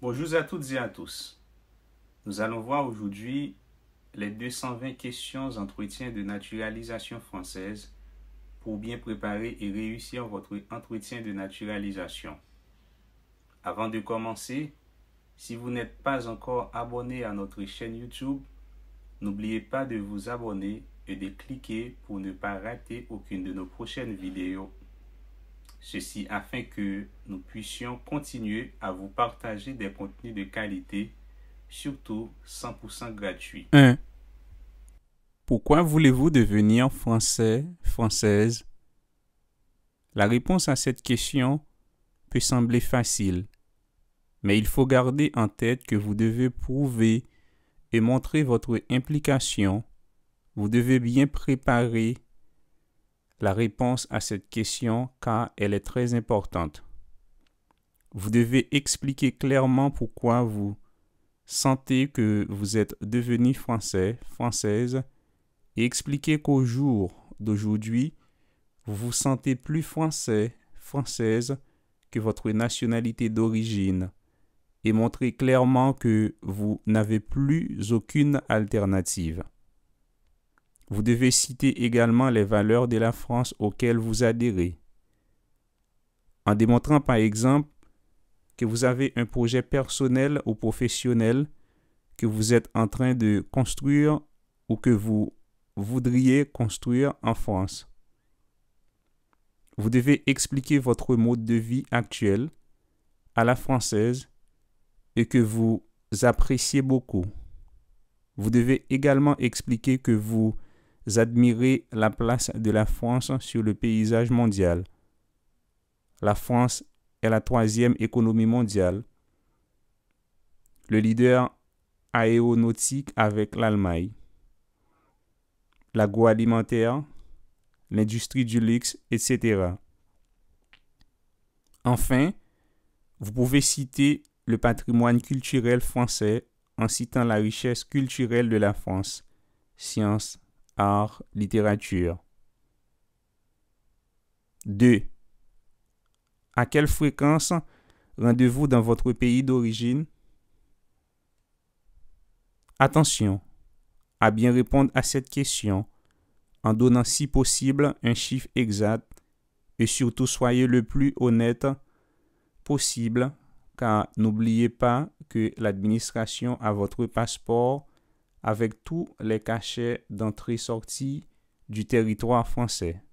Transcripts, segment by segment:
Bonjour à toutes et à tous. Nous allons voir aujourd'hui les 220 questions entretien de naturalisation française pour bien préparer et réussir votre entretien de naturalisation. Avant de commencer, si vous n'êtes pas encore abonné à notre chaîne YouTube, n'oubliez pas de vous abonner et de cliquer pour ne pas rater aucune de nos prochaines vidéos Ceci afin que nous puissions continuer à vous partager des contenus de qualité, surtout 100% gratuits. 1. Pourquoi voulez-vous devenir français, française La réponse à cette question peut sembler facile, mais il faut garder en tête que vous devez prouver et montrer votre implication. Vous devez bien préparer la réponse à cette question car elle est très importante. Vous devez expliquer clairement pourquoi vous sentez que vous êtes devenu français, française, et expliquer qu'au jour d'aujourd'hui, vous vous sentez plus français, française que votre nationalité d'origine, et montrer clairement que vous n'avez plus aucune alternative. Vous devez citer également les valeurs de la France auxquelles vous adhérez, en démontrant par exemple que vous avez un projet personnel ou professionnel que vous êtes en train de construire ou que vous voudriez construire en France. Vous devez expliquer votre mode de vie actuel à la française et que vous appréciez beaucoup. Vous devez également expliquer que vous admirer la place de la France sur le paysage mondial. La France est la troisième économie mondiale. Le leader aéronautique avec l'Allemagne. L'agroalimentaire, l'industrie du luxe, etc. Enfin, vous pouvez citer le patrimoine culturel français en citant la richesse culturelle de la France. Sciences, art, littérature. 2. À quelle fréquence rendez-vous dans votre pays d'origine Attention à bien répondre à cette question en donnant si possible un chiffre exact et surtout soyez le plus honnête possible car n'oubliez pas que l'administration a votre passeport avec tous les cachets d'entrée-sortie du territoire français.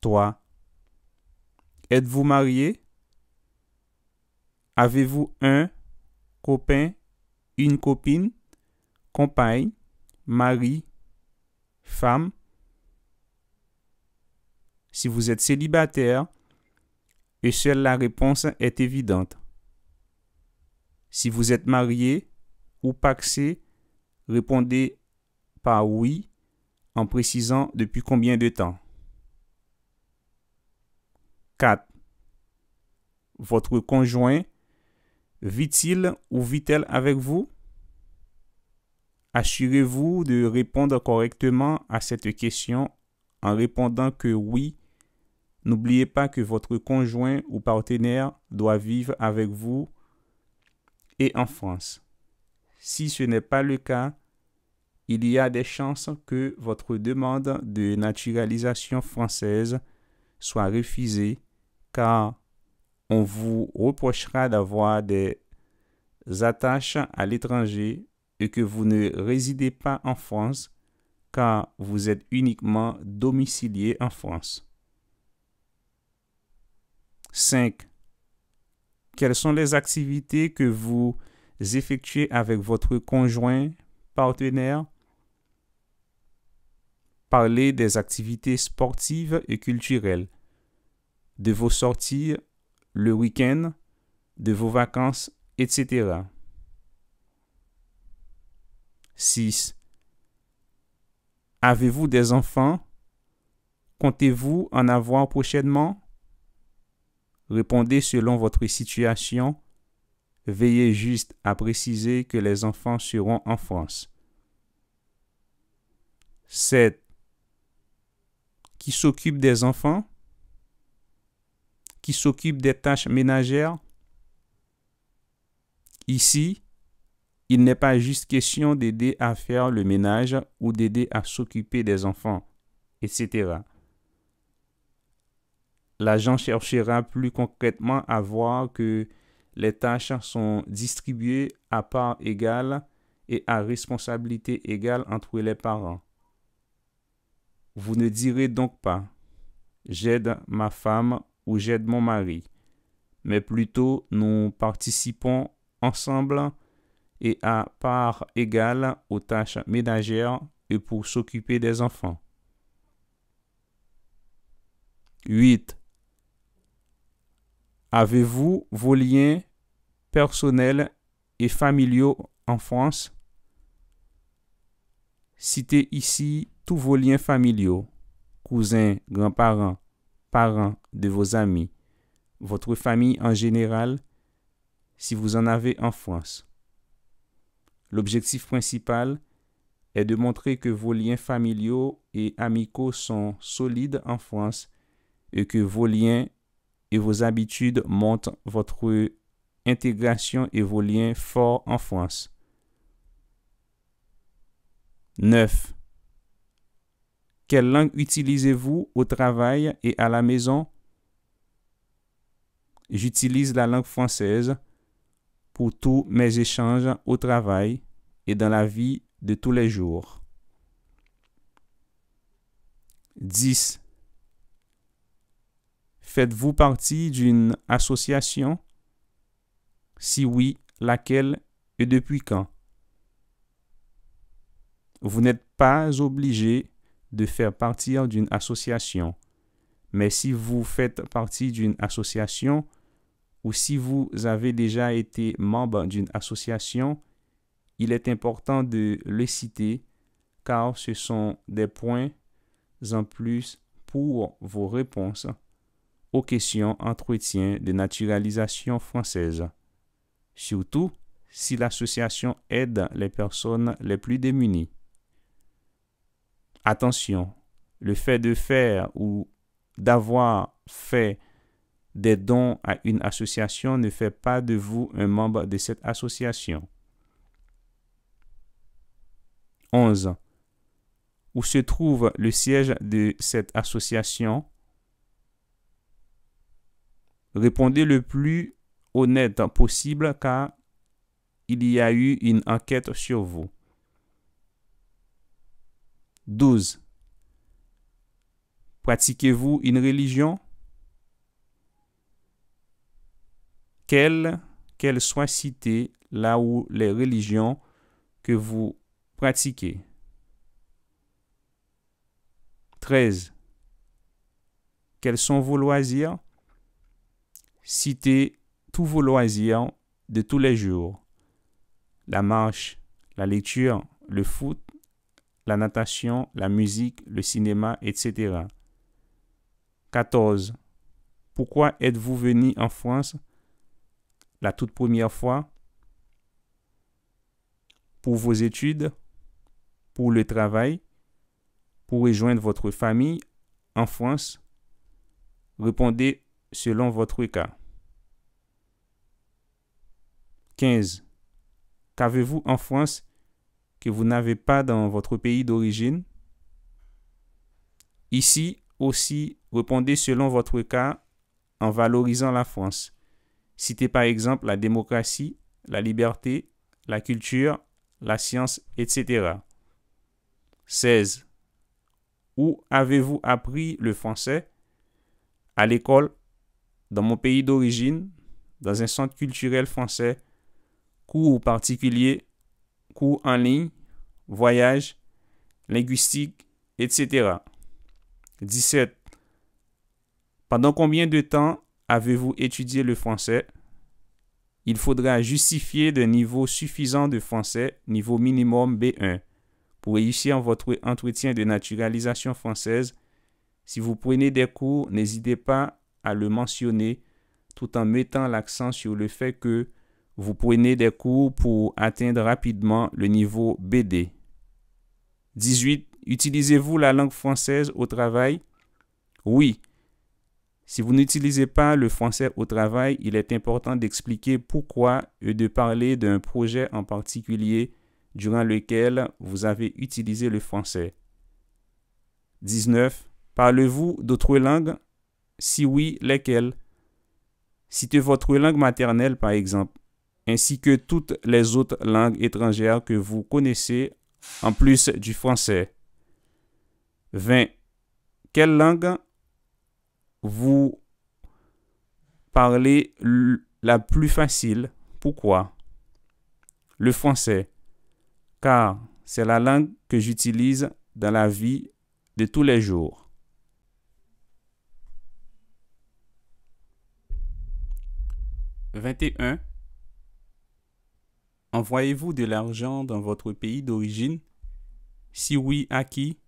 3. Êtes-vous marié? Avez-vous un copain, une copine, compagne, mari, femme? Si vous êtes célibataire, et seule la réponse est évidente. Si vous êtes marié, ou Paxé, répondez par oui en précisant depuis combien de temps. 4. Votre conjoint vit-il ou vit-elle avec vous? Assurez-vous de répondre correctement à cette question en répondant que oui. N'oubliez pas que votre conjoint ou partenaire doit vivre avec vous et en France. Si ce n'est pas le cas, il y a des chances que votre demande de naturalisation française soit refusée car on vous reprochera d'avoir des attaches à l'étranger et que vous ne résidez pas en France car vous êtes uniquement domicilié en France. 5. Quelles sont les activités que vous effectuez avec votre conjoint, partenaire. Parlez des activités sportives et culturelles, de vos sorties le week-end, de vos vacances, etc. 6. Avez-vous des enfants? Comptez-vous en avoir prochainement? Répondez selon votre situation Veillez juste à préciser que les enfants seront en France. 7. Qui s'occupe des enfants Qui s'occupe des tâches ménagères Ici, il n'est pas juste question d'aider à faire le ménage ou d'aider à s'occuper des enfants, etc. L'agent cherchera plus concrètement à voir que les tâches sont distribuées à part égale et à responsabilité égale entre les parents. Vous ne direz donc pas j'aide ma femme ou j'aide mon mari, mais plutôt nous participons ensemble et à part égale aux tâches ménagères et pour s'occuper des enfants. 8. Avez-vous vos liens personnels et familiaux en France Citez ici tous vos liens familiaux, cousins, grands-parents, parents de vos amis, votre famille en général, si vous en avez en France. L'objectif principal est de montrer que vos liens familiaux et amicaux sont solides en France et que vos liens et vos habitudes montrent votre intégration et vos liens forts en France. 9. Quelle langue utilisez-vous au travail et à la maison J'utilise la langue française pour tous mes échanges au travail et dans la vie de tous les jours. 10. Faites-vous partie d'une association? Si oui, laquelle et depuis quand? Vous n'êtes pas obligé de faire partie d'une association. Mais si vous faites partie d'une association ou si vous avez déjà été membre d'une association, il est important de le citer car ce sont des points en plus pour vos réponses aux questions entretien de naturalisation française, surtout si l'association aide les personnes les plus démunies. Attention, le fait de faire ou d'avoir fait des dons à une association ne fait pas de vous un membre de cette association. 11. Où se trouve le siège de cette association Répondez le plus honnête possible car il y a eu une enquête sur vous. 12. Pratiquez-vous une religion? Qu'elle qu'elle soit citée là où les religions que vous pratiquez. 13. Quels sont vos loisirs? Citez tous vos loisirs de tous les jours. La marche, la lecture, le foot, la natation, la musique, le cinéma, etc. 14. Pourquoi êtes-vous venu en France la toute première fois Pour vos études Pour le travail Pour rejoindre votre famille en France Répondez selon votre cas. 15. Qu'avez-vous en France que vous n'avez pas dans votre pays d'origine Ici aussi, répondez selon votre cas en valorisant la France. Citez par exemple la démocratie, la liberté, la culture, la science, etc. 16. Où avez-vous appris le français À l'école, dans mon pays d'origine, dans un centre culturel français, cours particuliers, cours en ligne, voyage, linguistique, etc. 17. Pendant combien de temps avez-vous étudié le français? Il faudra justifier d'un niveau suffisant de français, niveau minimum B1, pour réussir votre entretien de naturalisation française. Si vous prenez des cours, n'hésitez pas à le mentionner tout en mettant l'accent sur le fait que vous prenez des cours pour atteindre rapidement le niveau BD. 18. Utilisez-vous la langue française au travail Oui. Si vous n'utilisez pas le français au travail, il est important d'expliquer pourquoi et de parler d'un projet en particulier durant lequel vous avez utilisé le français. 19. Parlez-vous d'autres langues si oui, lesquelles Citez votre langue maternelle, par exemple, ainsi que toutes les autres langues étrangères que vous connaissez en plus du français. 20. Quelle langue vous parlez la plus facile Pourquoi Le français. Car c'est la langue que j'utilise dans la vie de tous les jours. 21. Envoyez-vous de l'argent dans votre pays d'origine Si oui, à qui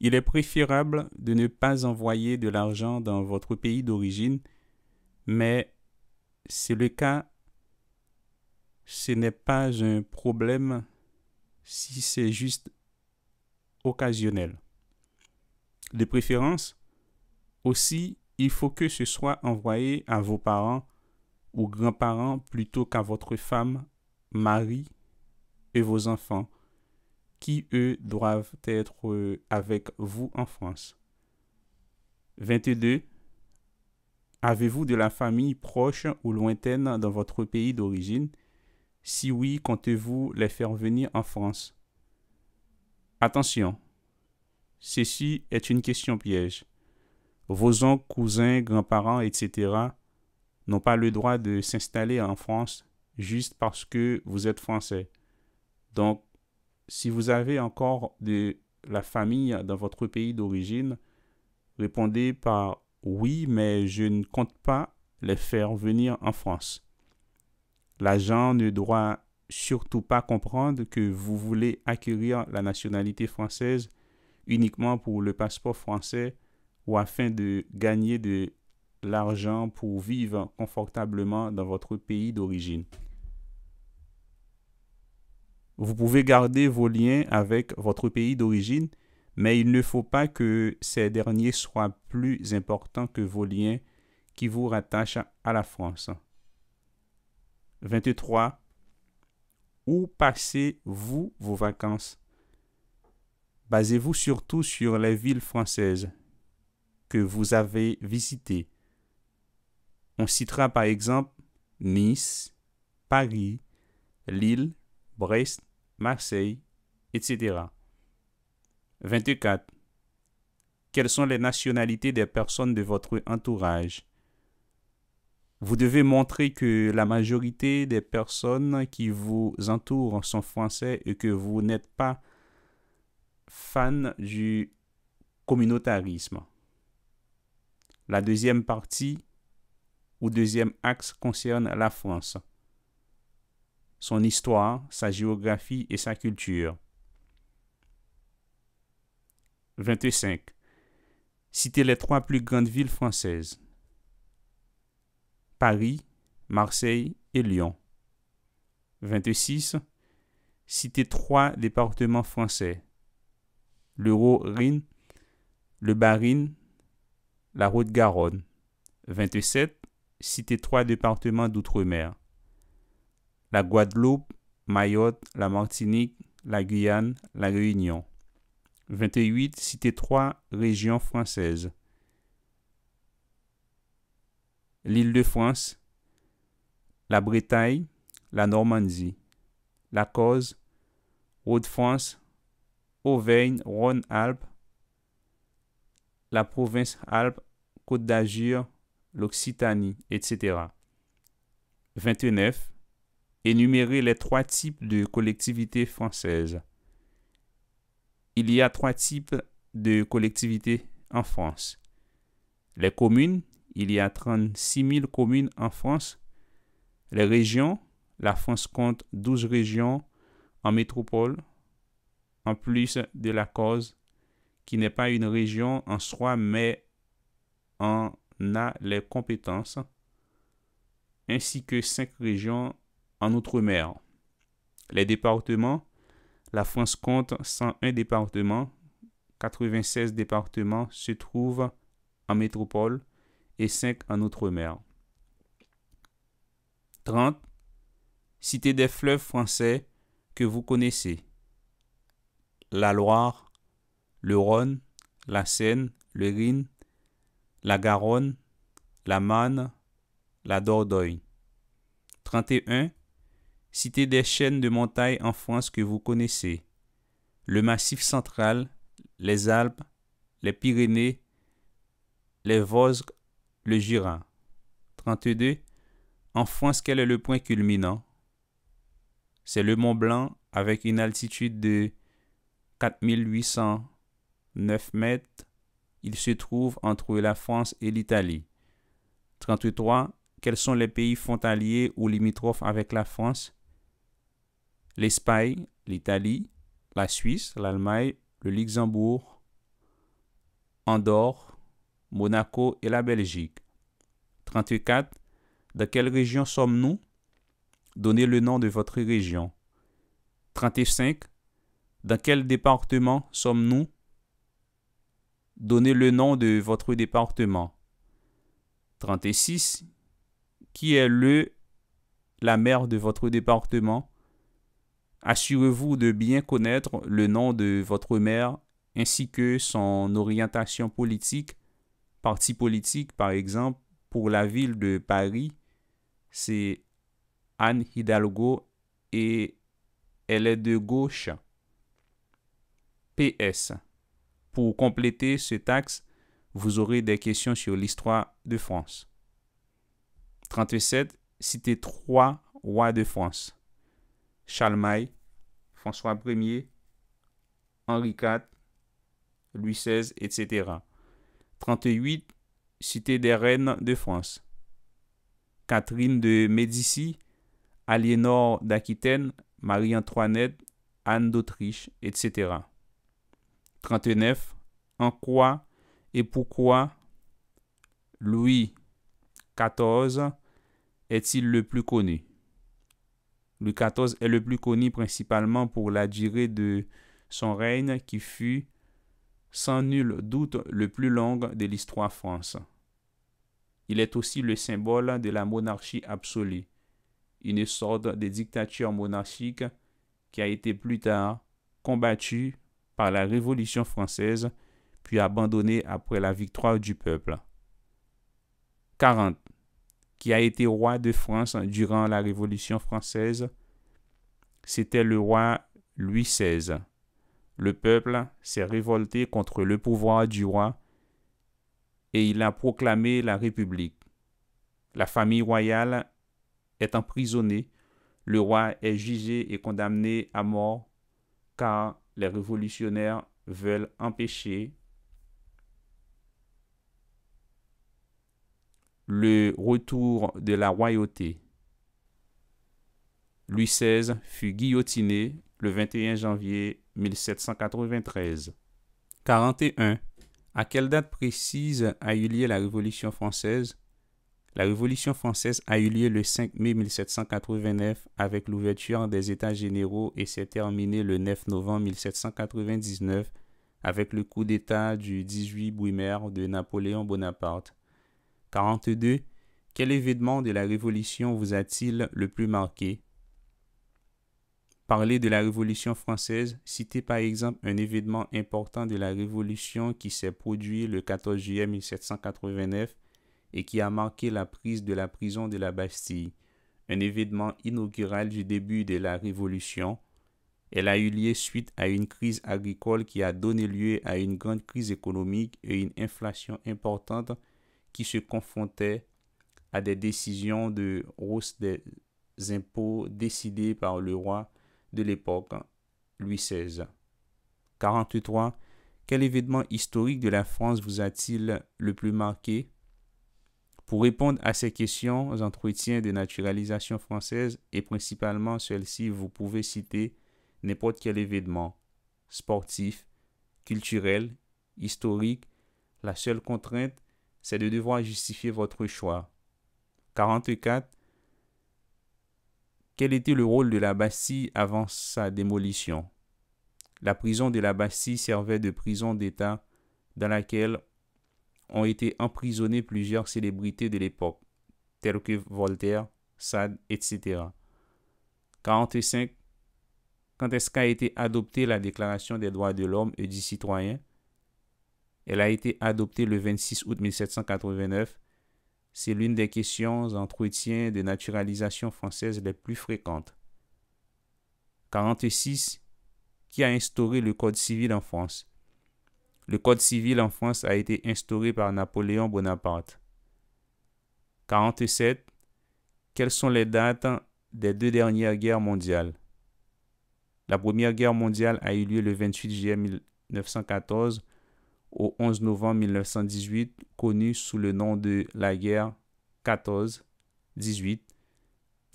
Il est préférable de ne pas envoyer de l'argent dans votre pays d'origine, mais c'est le cas, ce n'est pas un problème si c'est juste occasionnel. De préférence, aussi il faut que ce soit envoyé à vos parents ou grands-parents plutôt qu'à votre femme, mari et vos enfants, qui eux doivent être euh, avec vous en France. 22. Avez-vous de la famille proche ou lointaine dans votre pays d'origine Si oui, comptez-vous les faire venir en France Attention, ceci est une question piège. Vos oncles, cousins, grands-parents, etc. n'ont pas le droit de s'installer en France juste parce que vous êtes français. Donc, si vous avez encore de la famille dans votre pays d'origine, répondez par oui, mais je ne compte pas les faire venir en France. L'agent ne doit surtout pas comprendre que vous voulez acquérir la nationalité française uniquement pour le passeport français ou afin de gagner de l'argent pour vivre confortablement dans votre pays d'origine. Vous pouvez garder vos liens avec votre pays d'origine, mais il ne faut pas que ces derniers soient plus importants que vos liens qui vous rattachent à la France. 23. Où passez-vous vos vacances Basez-vous surtout sur les villes françaises, que vous avez visité. On citera par exemple Nice, Paris, Lille, Brest, Marseille, etc. 24. Quelles sont les nationalités des personnes de votre entourage Vous devez montrer que la majorité des personnes qui vous entourent sont français et que vous n'êtes pas fan du communautarisme. La deuxième partie ou deuxième axe concerne la France, son histoire, sa géographie et sa culture. 25. Citez les trois plus grandes villes françaises. Paris, Marseille et Lyon. 26. Citez trois départements français. Le Rhin, le bas la Route garonne 27. Cité 3, départements d'outre-mer. La Guadeloupe, Mayotte, la Martinique, la Guyane, la Réunion. 28. Cité 3, régions françaises. L'Île-de-France, la Bretagne, la Normandie. La cause, de france Auvergne, Rhône-Alpes, la province Alpes, Côte d'Azur, l'Occitanie, etc. 29. Énumérer les trois types de collectivités françaises. Il y a trois types de collectivités en France. Les communes, il y a 36 000 communes en France. Les régions, la France compte 12 régions en métropole, en plus de la cause qui n'est pas une région en soi, mais en a les compétences, ainsi que cinq régions en Outre-mer. Les départements, la France compte 101 départements, 96 départements se trouvent en métropole et 5 en Outre-mer. 30. Cité des fleuves français que vous connaissez. La Loire, le Rhône, la Seine, le Rhin, la Garonne, la Manne, la Dordogne. 31. Citez des chaînes de montagnes en France que vous connaissez. Le Massif central, les Alpes, les Pyrénées, les Vosges, le Jura. 32. En France, quel est le point culminant C'est le Mont Blanc avec une altitude de 4800 9 mètres, il se trouve entre la France et l'Italie. 33. Quels sont les pays frontaliers ou limitrophes avec la France L'Espagne, l'Italie, la Suisse, l'Allemagne, le Luxembourg, Andorre, Monaco et la Belgique. 34. Dans quelle région sommes-nous Donnez le nom de votre région. 35. Dans quel département sommes-nous Donnez le nom de votre département. 36. Qui est le, la maire de votre département? Assurez-vous de bien connaître le nom de votre maire ainsi que son orientation politique, parti politique par exemple, pour la ville de Paris, c'est Anne Hidalgo et elle est de gauche. PS pour compléter ce axe, vous aurez des questions sur l'histoire de France. 37. Citez trois rois de France. Charlemagne, François Ier, Henri IV, Louis XVI, etc. 38. Citez des reines de France. Catherine de Médicis, Aliénor d'Aquitaine, Marie-Antoinette, Anne d'Autriche, etc. 39. En quoi et pourquoi Louis XIV est-il le plus connu Louis XIV est le plus connu principalement pour la durée de son règne qui fut sans nul doute le plus long de l'histoire France. Il est aussi le symbole de la monarchie absolue, une sorte de dictature monarchique qui a été plus tard combattue la Révolution française, puis abandonné après la victoire du peuple. 40. Qui a été roi de France durant la Révolution française C'était le roi Louis XVI. Le peuple s'est révolté contre le pouvoir du roi et il a proclamé la République. La famille royale est emprisonnée, le roi est jugé et condamné à mort, car les révolutionnaires veulent empêcher le retour de la royauté. Louis XVI fut guillotiné le 21 janvier 1793. 41. À quelle date précise a eu lieu la Révolution française la Révolution française a eu lieu le 5 mai 1789 avec l'ouverture des États généraux et s'est terminée le 9 novembre 1799 avec le coup d'État du 18 brumaire de Napoléon Bonaparte. 42. Quel événement de la Révolution vous a-t-il le plus marqué Parler de la Révolution française, citez par exemple un événement important de la Révolution qui s'est produit le 14 juillet 1789 et qui a marqué la prise de la prison de la Bastille, un événement inaugural du début de la Révolution. Elle a eu lieu suite à une crise agricole qui a donné lieu à une grande crise économique et une inflation importante qui se confrontait à des décisions de hausse des impôts décidées par le roi de l'époque, Louis XVI. 43. Quel événement historique de la France vous a-t-il le plus marqué pour répondre à ces questions, aux entretiens de naturalisation française et principalement celles-ci, vous pouvez citer n'importe quel événement sportif, culturel, historique. La seule contrainte, c'est de devoir justifier votre choix. 44. Quel était le rôle de la Bastille avant sa démolition La prison de la Bastille servait de prison d'État dans laquelle ont été emprisonnés plusieurs célébrités de l'époque, telles que Voltaire, Sade, etc. 45. Quand est-ce qu'a été adoptée la Déclaration des droits de l'homme et du citoyen Elle a été adoptée le 26 août 1789. C'est l'une des questions d'entretien de naturalisation française les plus fréquentes. 46. Qui a instauré le Code civil en France le Code civil en France a été instauré par Napoléon Bonaparte. 47. Quelles sont les dates des deux dernières guerres mondiales La Première Guerre mondiale a eu lieu le 28 juillet 1914 au 11 novembre 1918, connue sous le nom de la guerre 14-18.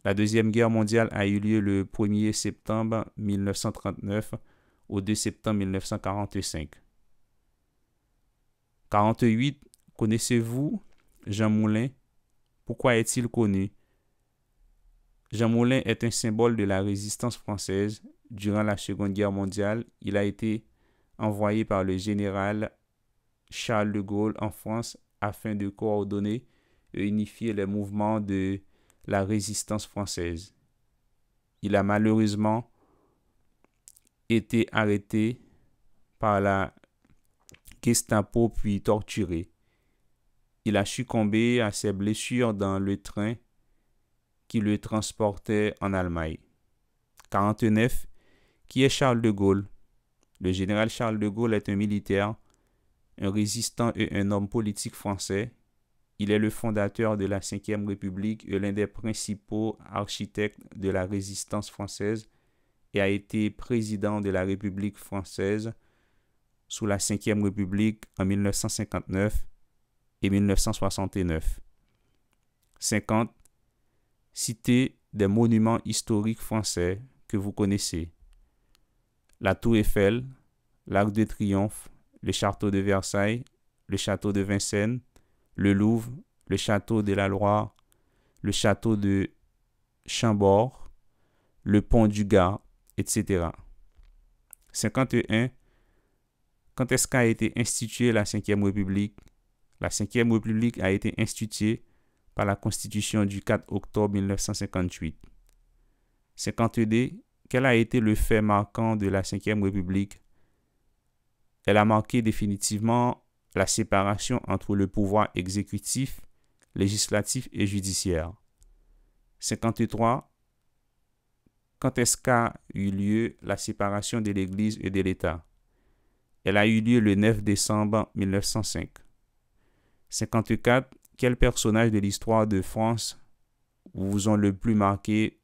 La Deuxième Guerre mondiale a eu lieu le 1er septembre 1939 au 2 septembre 1945. 48. Connaissez-vous Jean Moulin Pourquoi est-il connu Jean Moulin est un symbole de la résistance française. Durant la Seconde Guerre mondiale, il a été envoyé par le général Charles de Gaulle en France afin de coordonner et unifier les mouvements de la résistance française. Il a malheureusement été arrêté par la Gestapo puis torturé. Il a succombé à ses blessures dans le train qui le transportait en Allemagne. 49. Qui est Charles de Gaulle Le général Charles de Gaulle est un militaire, un résistant et un homme politique français. Il est le fondateur de la Ve République et l'un des principaux architectes de la résistance française et a été président de la République française sous la Ve République en 1959 et 1969. 50. Cité des monuments historiques français que vous connaissez. La Tour Eiffel, l'Arc de Triomphe, le Château de Versailles, le Château de Vincennes, le Louvre, le Château de la Loire, le Château de Chambord, le Pont du Gard, etc. 51 quand est-ce qu'a été instituée la Ve République La Ve République a été instituée par la Constitution du 4 octobre 1958. 52. Quel a été le fait marquant de la Ve République Elle a marqué définitivement la séparation entre le pouvoir exécutif, législatif et judiciaire. 53. Quand est-ce qu'a eu lieu la séparation de l'Église et de l'État elle a eu lieu le 9 décembre 1905. 54. Quels personnages de l'histoire de France vous ont le plus marqué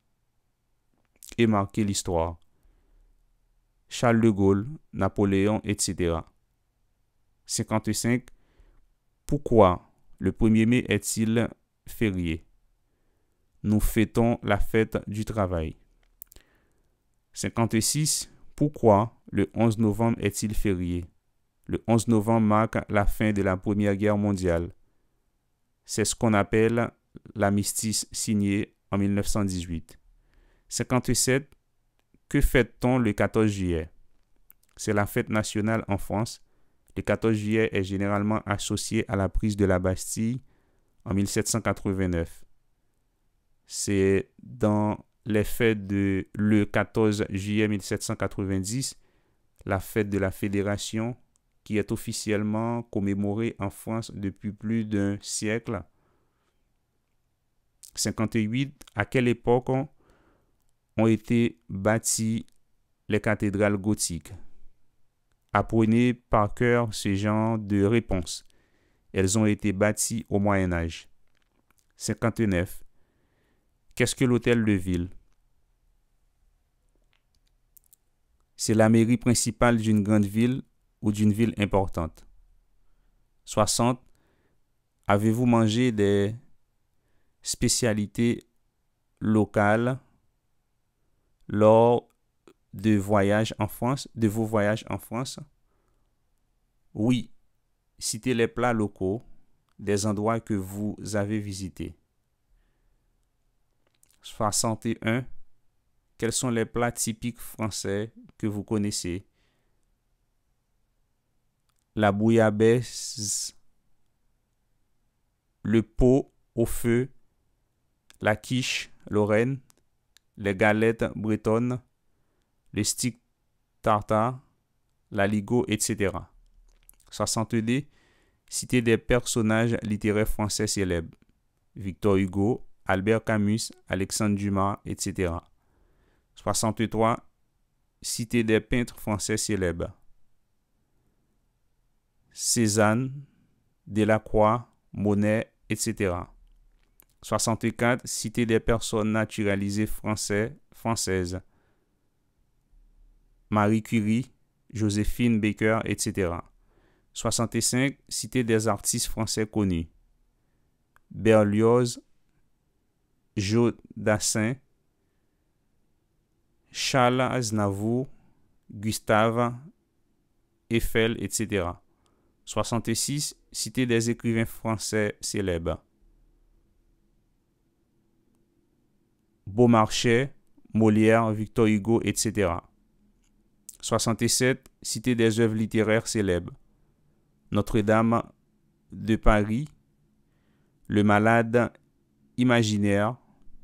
et marqué l'histoire Charles de Gaulle, Napoléon, etc. 55. Pourquoi le 1er mai est-il férié Nous fêtons la fête du travail. 56. Pourquoi le 11 novembre est-il férié Le 11 novembre marque la fin de la Première Guerre mondiale. C'est ce qu'on appelle l'amnistie signée en 1918. 57. Que fait on le 14 juillet C'est la fête nationale en France. Le 14 juillet est généralement associé à la prise de la Bastille en 1789. C'est dans les fêtes de le 14 juillet 1790 la fête de la Fédération qui est officiellement commémorée en France depuis plus d'un siècle. 58. À quelle époque ont été bâties les cathédrales gothiques Apprenez par cœur ce genre de réponses. Elles ont été bâties au Moyen Âge. 59. Qu'est-ce que l'hôtel de ville c'est la mairie principale d'une grande ville ou d'une ville importante. 60. Avez-vous mangé des spécialités locales lors de voyages en France, de vos voyages en France? Oui, citez les plats locaux des endroits que vous avez visités. 61. Quels sont les plats typiques français que vous connaissez La bouillabaisse, le pot au feu, la quiche lorraine, les galettes bretonnes, le stick tartare, la ligo, etc. 62. Citer des personnages littéraires français célèbres. Victor Hugo, Albert Camus, Alexandre Dumas, etc. 63. Cité des peintres français célèbres. Cézanne, Delacroix, Monet, etc. 64. Cité des personnes naturalisées français, françaises. Marie Curie, Joséphine Baker, etc. 65. Cité des artistes français connus. Berlioz, Joe Charles Aznavour, Gustave Eiffel, etc. 66. Cité des écrivains français célèbres. Beaumarchais, Molière, Victor Hugo, etc. 67. Cité des œuvres littéraires célèbres. Notre-Dame de Paris, Le malade imaginaire,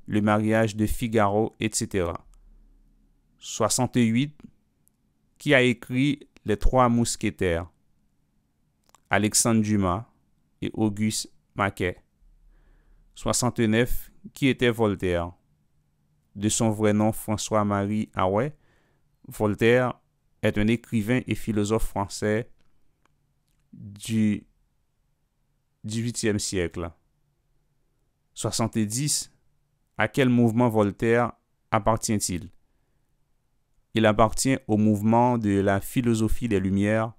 Le mariage de Figaro, etc. 68, qui a écrit Les Trois Mousquetaires, Alexandre Dumas et Auguste Maquet. 69, qui était Voltaire, de son vrai nom François-Marie Aouet. Voltaire est un écrivain et philosophe français du 8e siècle. 70. À quel mouvement Voltaire appartient-il il appartient au mouvement de la philosophie des Lumières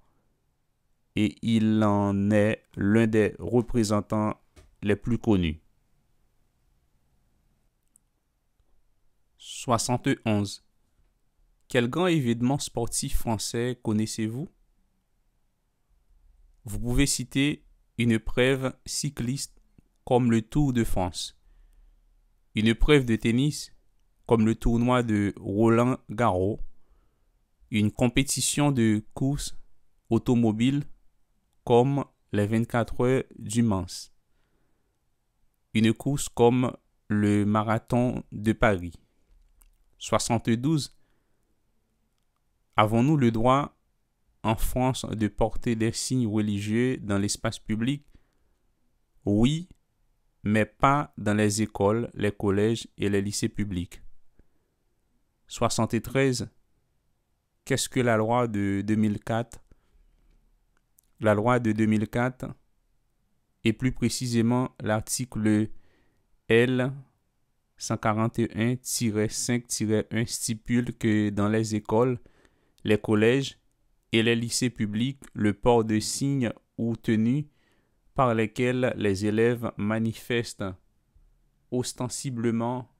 et il en est l'un des représentants les plus connus. 71. Quel grand événement sportif français connaissez-vous Vous pouvez citer une preuve cycliste comme le Tour de France, une preuve de tennis, comme le tournoi de Roland Garros, une compétition de course automobile comme les 24 heures du Mans, une course comme le marathon de Paris. 72. Avons-nous le droit en France de porter des signes religieux dans l'espace public Oui, mais pas dans les écoles, les collèges et les lycées publics. 73, qu'est-ce que la loi de 2004 La loi de 2004, et plus précisément l'article L 141-5-1 stipule que dans les écoles, les collèges et les lycées publics, le port de signes ou tenues par lesquels les élèves manifestent ostensiblement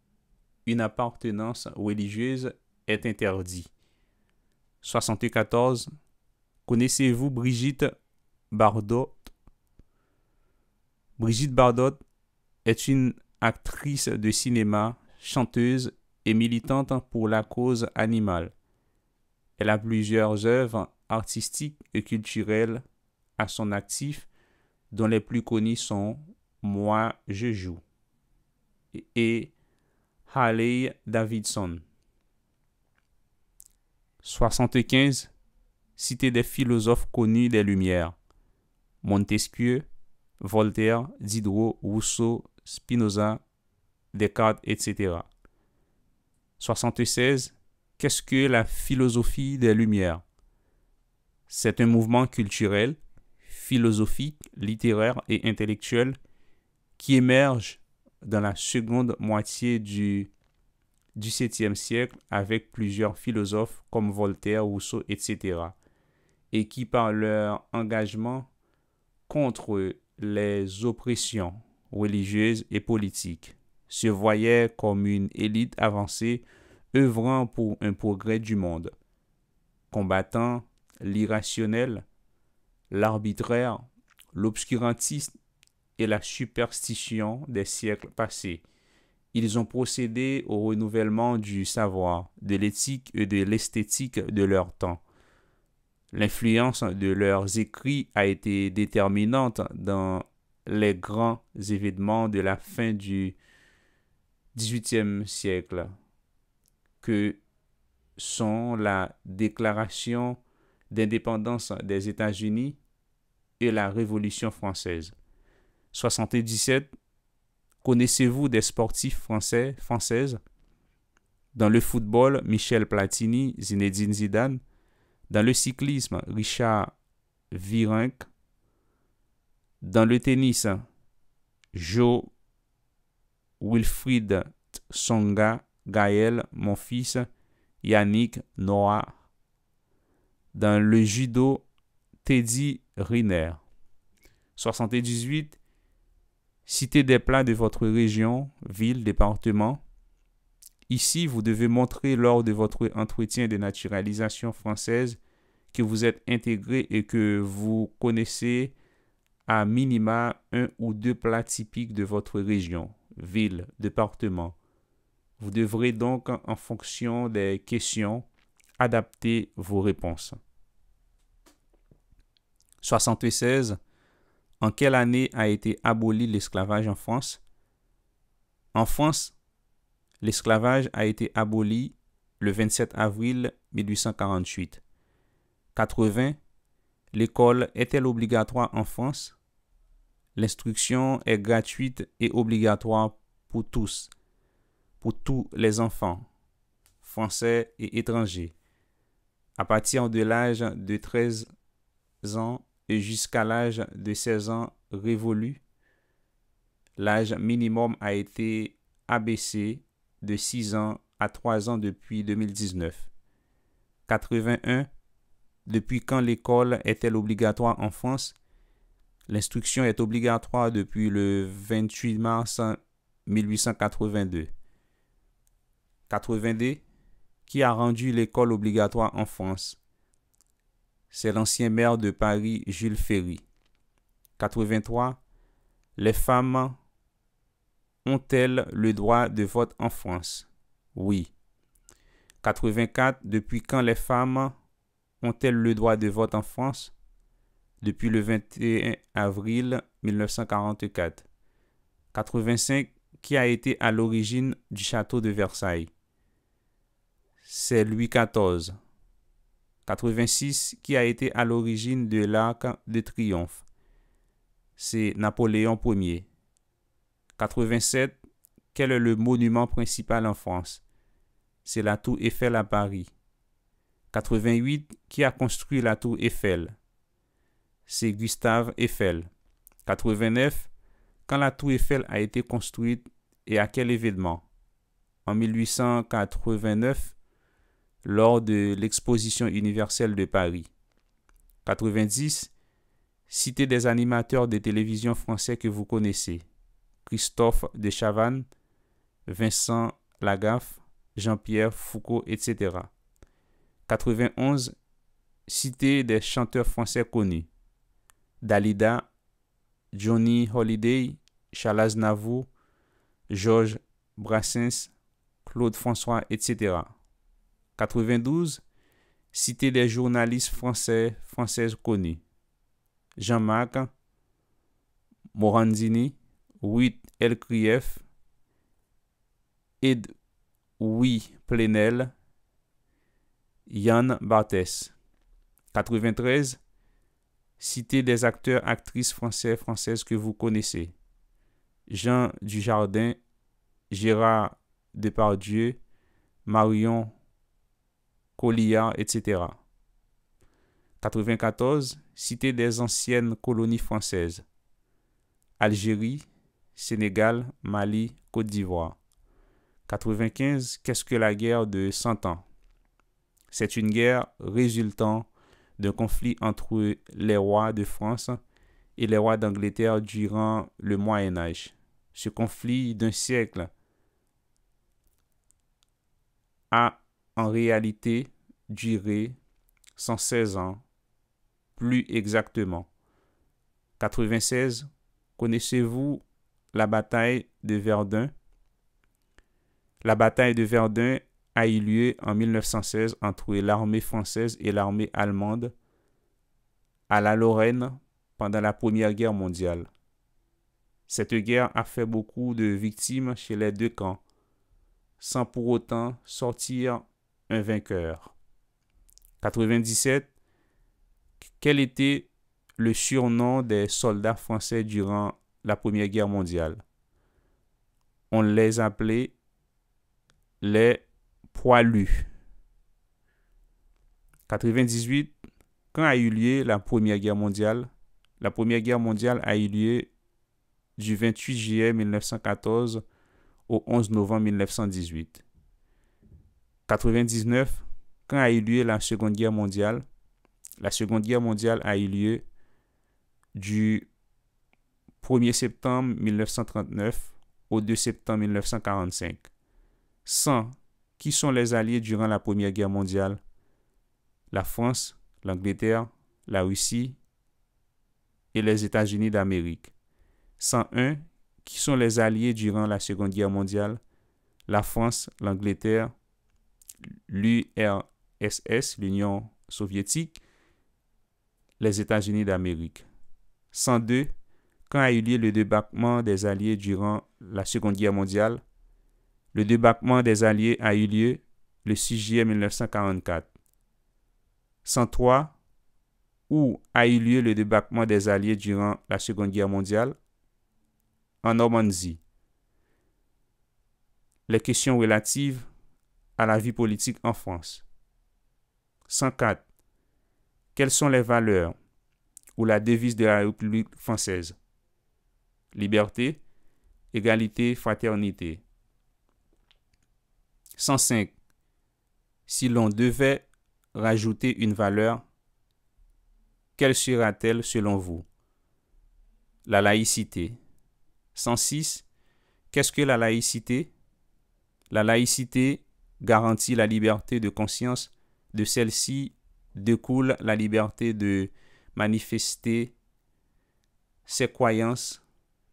une appartenance religieuse est interdite. 74. Connaissez-vous Brigitte Bardot Brigitte Bardot est une actrice de cinéma, chanteuse et militante pour la cause animale. Elle a plusieurs œuvres artistiques et culturelles à son actif, dont les plus connues sont Moi, je joue et Haley Davidson. 75. Cité des philosophes connus des Lumières. Montesquieu, Voltaire, Diderot, Rousseau, Spinoza, Descartes, etc. 76. Qu'est-ce que la philosophie des Lumières C'est un mouvement culturel, philosophique, littéraire et intellectuel qui émerge dans la seconde moitié du XVIIe siècle avec plusieurs philosophes comme Voltaire, Rousseau, etc., et qui par leur engagement contre les oppressions religieuses et politiques se voyaient comme une élite avancée œuvrant pour un progrès du monde, combattant l'irrationnel, l'arbitraire, l'obscurantisme et la superstition des siècles passés. Ils ont procédé au renouvellement du savoir, de l'éthique et de l'esthétique de leur temps. L'influence de leurs écrits a été déterminante dans les grands événements de la fin du XVIIIe siècle, que sont la Déclaration d'indépendance des États-Unis et la Révolution française. 77. Connaissez-vous des sportifs français, françaises Dans le football, Michel Platini, Zinedine Zidane. Dans le cyclisme, Richard Virenque. Dans le tennis, Joe Wilfried Tsonga, Gaël, mon fils, Yannick Noah. Dans le judo, Teddy Riner. 78. Citez des plats de votre région, ville, département. Ici, vous devez montrer lors de votre entretien de naturalisation française que vous êtes intégré et que vous connaissez à minima un ou deux plats typiques de votre région, ville, département. Vous devrez donc, en fonction des questions, adapter vos réponses. 76. En quelle année a été aboli l'esclavage en France En France, l'esclavage a été aboli le 27 avril 1848. 80. L'école est-elle obligatoire en France L'instruction est gratuite et obligatoire pour tous, pour tous les enfants, français et étrangers, à partir de l'âge de 13 ans et jusqu'à l'âge de 16 ans révolu, l'âge minimum a été abaissé de 6 ans à 3 ans depuis 2019. 81. Depuis quand l'école est-elle obligatoire en France L'instruction est obligatoire depuis le 28 mars 1882. 82. Qui a rendu l'école obligatoire en France c'est l'ancien maire de Paris, Jules Ferry. 83. Les femmes ont-elles le droit de vote en France Oui. 84. Depuis quand les femmes ont-elles le droit de vote en France Depuis le 21 avril 1944. 85. Qui a été à l'origine du château de Versailles C'est Louis XIV. 86 qui a été à l'origine de l'Arc de Triomphe. C'est Napoléon Ier. 87 Quel est le monument principal en France C'est la Tour Eiffel à Paris. 88 Qui a construit la Tour Eiffel C'est Gustave Eiffel. 89 Quand la Tour Eiffel a été construite et à quel événement En 1889 lors de l'exposition universelle de Paris. 90. Citez des animateurs de télévision français que vous connaissez. Christophe de Vincent Lagaffe, Jean-Pierre Foucault, etc. 91. Citez des chanteurs français connus. Dalida, Johnny Holiday, Charles Navou, Georges Brassens, Claude François, etc. 92, cité des journalistes français, françaises connus. Jean-Marc Morandini, 8 Elkrieff, Ed Oui Plenel, Yann Barthès. 93, cité des acteurs, actrices français, françaises que vous connaissez. Jean Dujardin, Gérard Depardieu, Marion Colia, etc. 94. Cité des anciennes colonies françaises. Algérie, Sénégal, Mali, Côte d'Ivoire. 95. Qu'est-ce que la guerre de 100 ans C'est une guerre résultant d'un conflit entre les rois de France et les rois d'Angleterre durant le Moyen Âge. Ce conflit d'un siècle a en réalité durer 116 ans, plus exactement. 96, connaissez-vous la bataille de Verdun La bataille de Verdun a eu lieu en 1916 entre l'armée française et l'armée allemande à la Lorraine pendant la Première Guerre mondiale. Cette guerre a fait beaucoup de victimes chez les deux camps, sans pour autant sortir un vainqueur. 97. Quel était le surnom des soldats français durant la Première Guerre mondiale On les appelait les poilus. 98. Quand a eu lieu la Première Guerre mondiale La Première Guerre mondiale a eu lieu du 28 juillet 1914 au 11 novembre 1918. 99, quand a eu lieu la Seconde Guerre mondiale, la Seconde Guerre mondiale a eu lieu du 1er septembre 1939 au 2 septembre 1945. 100. Qui sont les alliés durant la Première Guerre mondiale La France, l'Angleterre, la Russie et les États-Unis d'Amérique. 101. Qui sont les alliés durant la Seconde Guerre mondiale La France, l'Angleterre, l'URSS, l'Union soviétique, les États-Unis d'Amérique. 102. Quand a eu lieu le débarquement des Alliés durant la Seconde Guerre mondiale, le débarquement des Alliés a eu lieu le 6 juillet 1944. 103. Où a eu lieu le débarquement des Alliés durant la Seconde Guerre mondiale En Normandie. Les questions relatives à la vie politique en France. 104. Quelles sont les valeurs ou la devise de la République française Liberté, égalité, fraternité. 105. Si l'on devait rajouter une valeur, quelle sera-t-elle selon vous La laïcité. 106. Qu'est-ce que la laïcité La laïcité garantit la liberté de conscience, de celle-ci découle la liberté de manifester ses croyances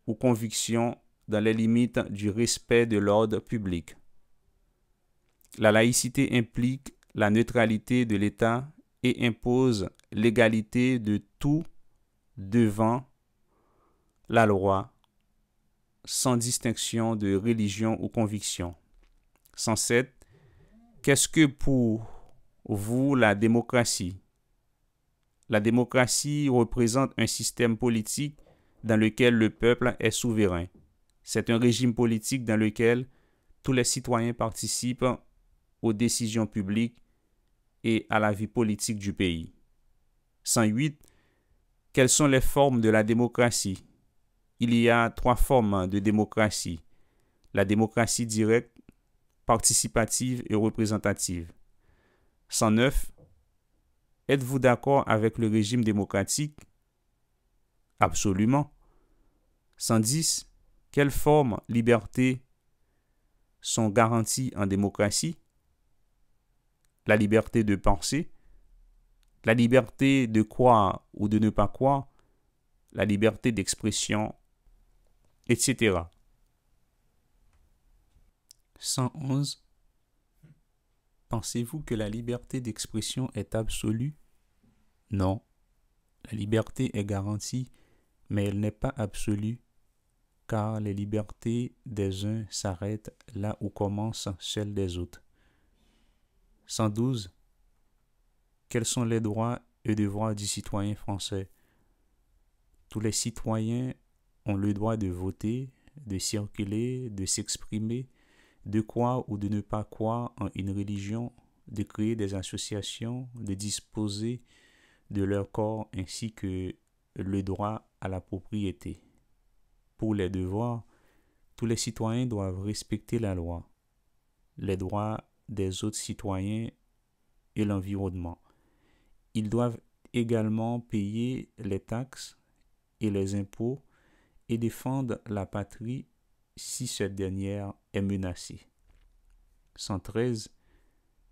ou convictions dans les limites du respect de l'ordre public. La laïcité implique la neutralité de l'État et impose l'égalité de tout devant la loi, sans distinction de religion ou conviction. 107. Qu'est-ce que pour vous la démocratie La démocratie représente un système politique dans lequel le peuple est souverain. C'est un régime politique dans lequel tous les citoyens participent aux décisions publiques et à la vie politique du pays. 108. Quelles sont les formes de la démocratie Il y a trois formes de démocratie. La démocratie directe, participative et représentative. 109. Êtes-vous d'accord avec le régime démocratique Absolument. 110. Quelles formes, libertés sont garanties en démocratie La liberté de penser, la liberté de croire ou de ne pas croire, la liberté d'expression, etc. 111 Pensez-vous que la liberté d'expression est absolue Non. La liberté est garantie, mais elle n'est pas absolue, car les libertés des uns s'arrêtent là où commencent celles des autres. 112. Quels sont les droits et devoirs du citoyen français Tous les citoyens ont le droit de voter, de circuler, de s'exprimer, de croire ou de ne pas croire en une religion, de créer des associations, de disposer de leur corps ainsi que le droit à la propriété. Pour les devoirs, tous les citoyens doivent respecter la loi, les droits des autres citoyens et l'environnement. Ils doivent également payer les taxes et les impôts et défendre la patrie si cette dernière est menacée. 113.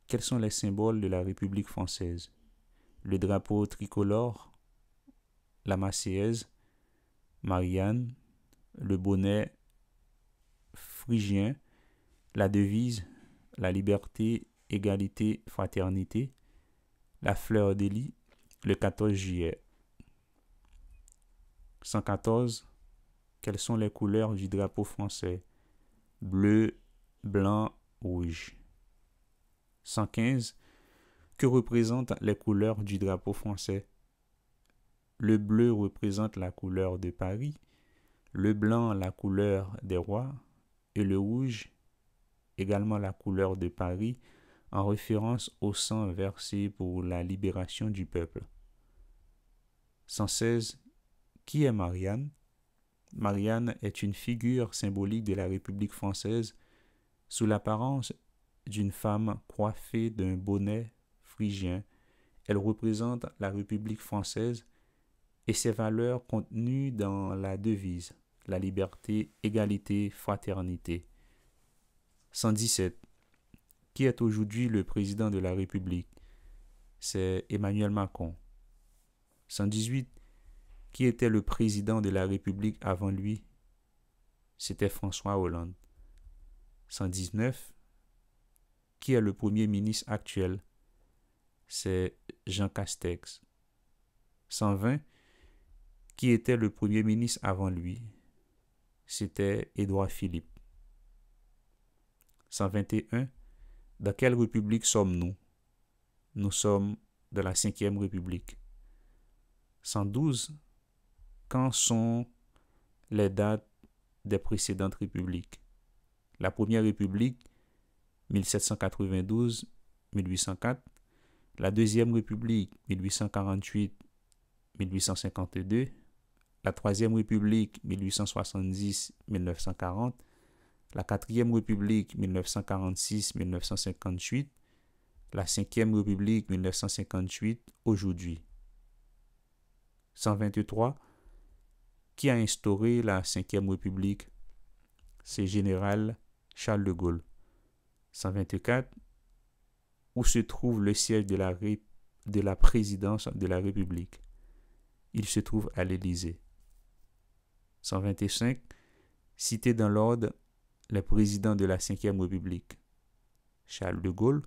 Quels sont les symboles de la République française Le drapeau tricolore, la Marseillaise, Marianne, le bonnet phrygien, la devise, la liberté, égalité, fraternité, la fleur d'Élie, le 14 juillet. 114. Quelles sont les couleurs du drapeau français Bleu, blanc, rouge. 115. Que représentent les couleurs du drapeau français Le bleu représente la couleur de Paris, le blanc la couleur des rois et le rouge également la couleur de Paris en référence au sang versé pour la libération du peuple. 116. Qui est Marianne Marianne est une figure symbolique de la République française sous l'apparence d'une femme coiffée d'un bonnet phrygien. Elle représente la République française et ses valeurs contenues dans la devise la liberté, égalité, fraternité. 117. Qui est aujourd'hui le président de la République C'est Emmanuel Macron. 118. Qui était le président de la République avant lui C'était François Hollande. 119. Qui est le premier ministre actuel C'est Jean Castex. 120. Qui était le premier ministre avant lui C'était Édouard Philippe. 121. Dans quelle république sommes-nous Nous sommes de la Ve République. 112 quand sont les dates des précédentes républiques La Première République, 1792-1804. La Deuxième République, 1848-1852. La Troisième République, 1870-1940. La Quatrième République, 1946-1958. La Cinquième République, 1958, aujourd'hui. 123 qui a instauré la Ve République, c'est général Charles de Gaulle. 124, où se trouve le siège de la, présidence de la République. Il se trouve à l'Élysée. 125, cité dans l'ordre le président de la Ve République. Charles de Gaulle,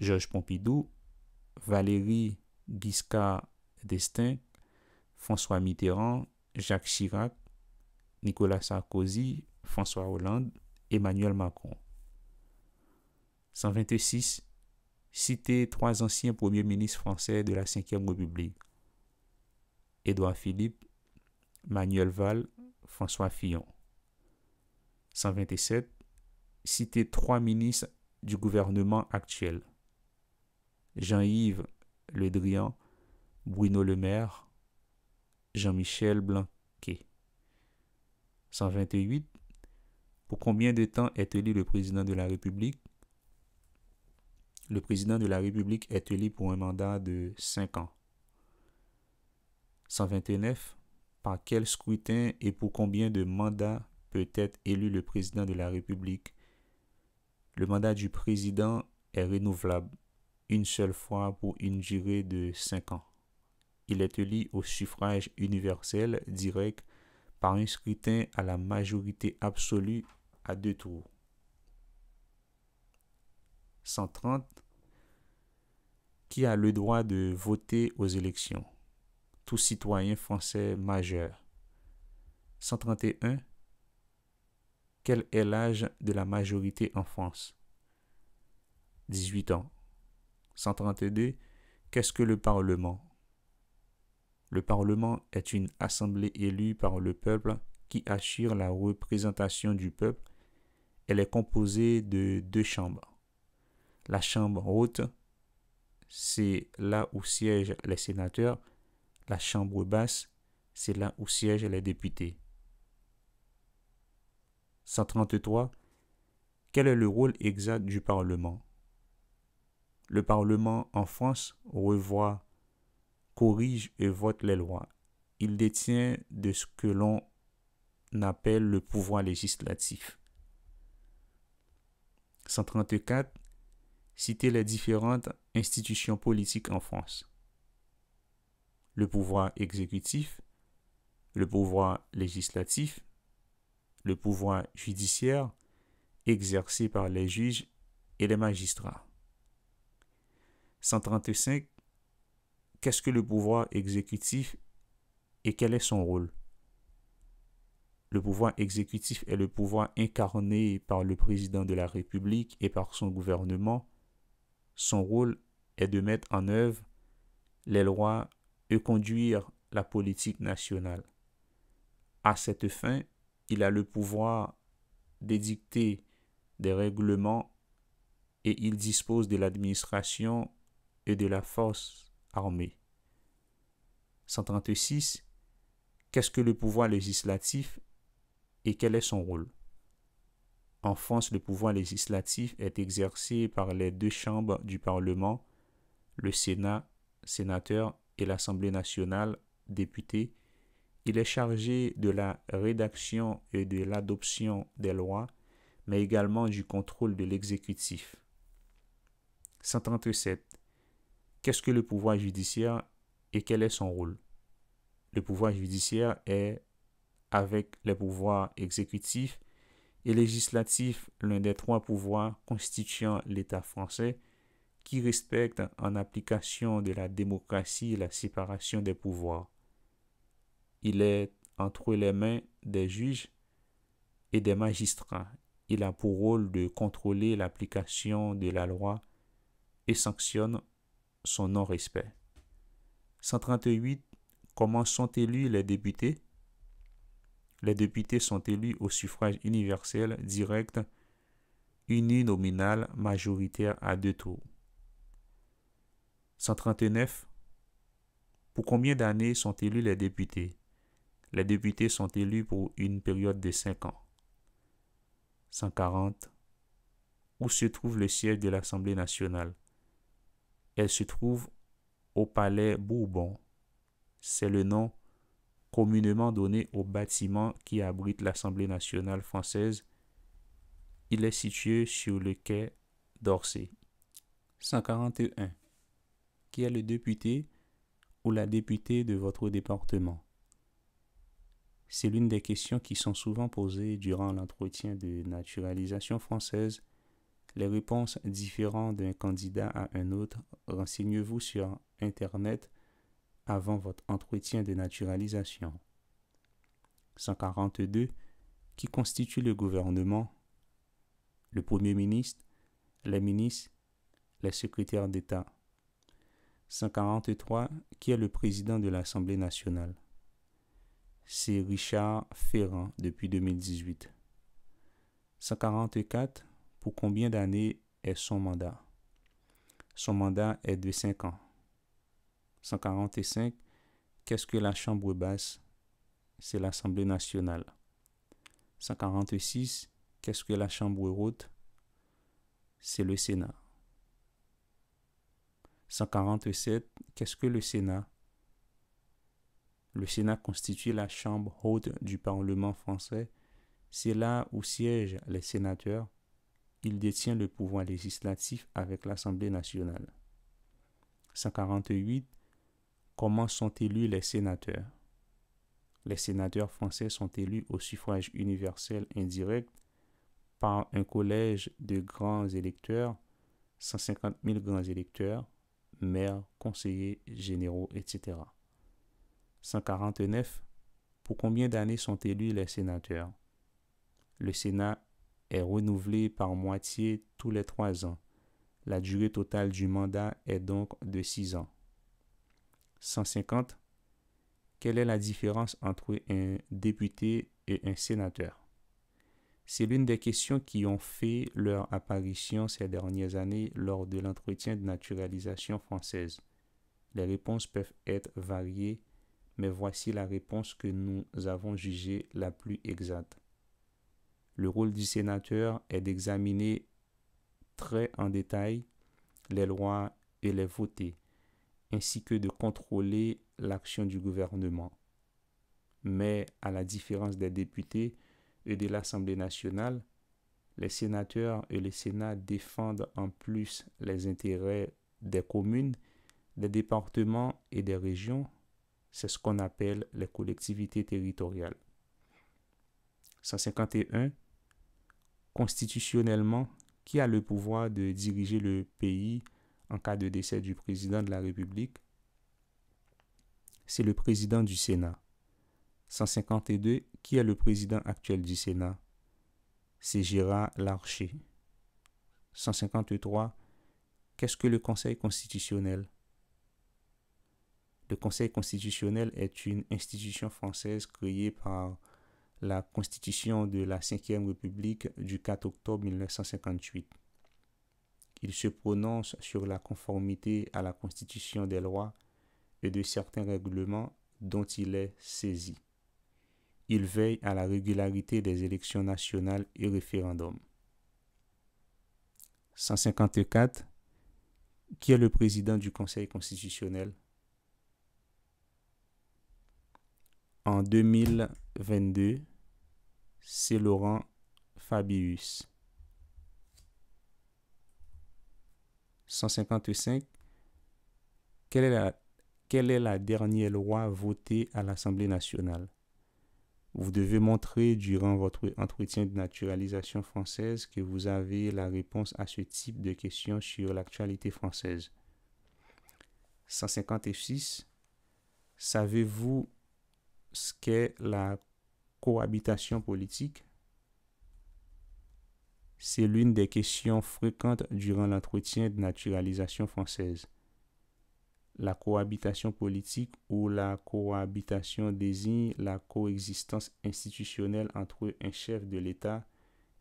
Georges Pompidou, Valérie Giscard d'Estaing, François Mitterrand, Jacques Chirac, Nicolas Sarkozy, François Hollande, Emmanuel Macron. 126. Citer trois anciens premiers ministres français de la Ve République. Édouard Philippe, Manuel Val, François Fillon. 127. Citer trois ministres du gouvernement actuel. Jean-Yves Le Drian, Bruno Le Maire, Jean-Michel Blanquet. 128. Pour combien de temps est élu le président de la République Le président de la République est élu pour un mandat de 5 ans. 129. Par quel scrutin et pour combien de mandats peut être élu le président de la République Le mandat du président est renouvelable une seule fois pour une durée de 5 ans il est élu au suffrage universel direct par un scrutin à la majorité absolue à deux tours. 130. Qui a le droit de voter aux élections Tout citoyen français majeur. 131. Quel est l'âge de la majorité en France 18 ans. 132. Qu'est-ce que le Parlement le Parlement est une assemblée élue par le peuple qui assure la représentation du peuple. Elle est composée de deux chambres. La chambre haute, c'est là où siègent les sénateurs. La chambre basse, c'est là où siègent les députés. 133. Quel est le rôle exact du Parlement Le Parlement en France revoit corrige et vote les lois. Il détient de ce que l'on appelle le pouvoir législatif. 134. Citer les différentes institutions politiques en France. Le pouvoir exécutif, le pouvoir législatif, le pouvoir judiciaire exercé par les juges et les magistrats. 135 qu'est-ce que le pouvoir exécutif et quel est son rôle. Le pouvoir exécutif est le pouvoir incarné par le président de la République et par son gouvernement. Son rôle est de mettre en œuvre les lois et conduire la politique nationale. À cette fin, il a le pouvoir d'édicter des règlements et il dispose de l'administration et de la force armée. 136. Qu'est-ce que le pouvoir législatif et quel est son rôle En France, le pouvoir législatif est exercé par les deux chambres du Parlement, le Sénat, sénateur, et l'Assemblée nationale, député. Il est chargé de la rédaction et de l'adoption des lois, mais également du contrôle de l'exécutif. 137. Qu'est-ce que le pouvoir judiciaire et quel est son rôle Le pouvoir judiciaire est, avec les pouvoirs exécutifs et législatif, l'un des trois pouvoirs constituant l'État français qui respecte en application de la démocratie la séparation des pouvoirs. Il est entre les mains des juges et des magistrats. Il a pour rôle de contrôler l'application de la loi et sanctionne son non-respect. 138. Comment sont élus les députés Les députés sont élus au suffrage universel direct, uninominal, majoritaire à deux tours. 139. Pour combien d'années sont élus les députés Les députés sont élus pour une période de 5 ans. 140. Où se trouve le siège de l'Assemblée nationale elle se trouve au palais Bourbon. C'est le nom communément donné au bâtiment qui abrite l'Assemblée nationale française. Il est situé sur le quai d'Orsay. 141. Qui est le député ou la députée de votre département C'est l'une des questions qui sont souvent posées durant l'entretien de naturalisation française les réponses différentes d'un candidat à un autre, renseignez-vous sur Internet avant votre entretien de naturalisation. 142. Qui constitue le gouvernement Le Premier ministre, les ministres, les secrétaires d'État. 143. Qui est le président de l'Assemblée nationale C'est Richard Ferrand depuis 2018. 144 pour combien d'années est son mandat Son mandat est de 5 ans. 145. Qu'est-ce que la Chambre basse C'est l'Assemblée nationale. 146. Qu'est-ce que la Chambre haute C'est le Sénat. 147. Qu'est-ce que le Sénat Le Sénat constitue la Chambre haute du Parlement français. C'est là où siègent les sénateurs il détient le pouvoir législatif avec l'Assemblée nationale. 148. Comment sont élus les sénateurs Les sénateurs français sont élus au suffrage universel indirect par un collège de grands électeurs, 150 000 grands électeurs, maires, conseillers généraux, etc. 149. Pour combien d'années sont élus les sénateurs Le Sénat est renouvelé par moitié tous les trois ans. La durée totale du mandat est donc de six ans. 150. Quelle est la différence entre un député et un sénateur C'est l'une des questions qui ont fait leur apparition ces dernières années lors de l'entretien de naturalisation française. Les réponses peuvent être variées, mais voici la réponse que nous avons jugée la plus exacte. Le rôle du sénateur est d'examiner très en détail les lois et les voter, ainsi que de contrôler l'action du gouvernement. Mais à la différence des députés et de l'Assemblée nationale, les sénateurs et les Sénats défendent en plus les intérêts des communes, des départements et des régions. C'est ce qu'on appelle les collectivités territoriales. 151 constitutionnellement qui a le pouvoir de diriger le pays en cas de décès du président de la République C'est le président du Sénat. 152, qui est le président actuel du Sénat C'est Gérard Larcher. 153, qu'est-ce que le Conseil constitutionnel Le Conseil constitutionnel est une institution française créée par la constitution de la Ve République du 4 octobre 1958. Il se prononce sur la conformité à la constitution des lois et de certains règlements dont il est saisi. Il veille à la régularité des élections nationales et référendums. 154. Qui est le président du Conseil constitutionnel En 2022, c'est Laurent Fabius. 155. Quelle est, la, quelle est la dernière loi votée à l'Assemblée nationale Vous devez montrer durant votre entretien de naturalisation française que vous avez la réponse à ce type de questions sur l'actualité française. 156. Savez-vous ce qu'est la cohabitation politique, c'est l'une des questions fréquentes durant l'entretien de naturalisation française. La cohabitation politique ou la cohabitation désigne la coexistence institutionnelle entre un chef de l'État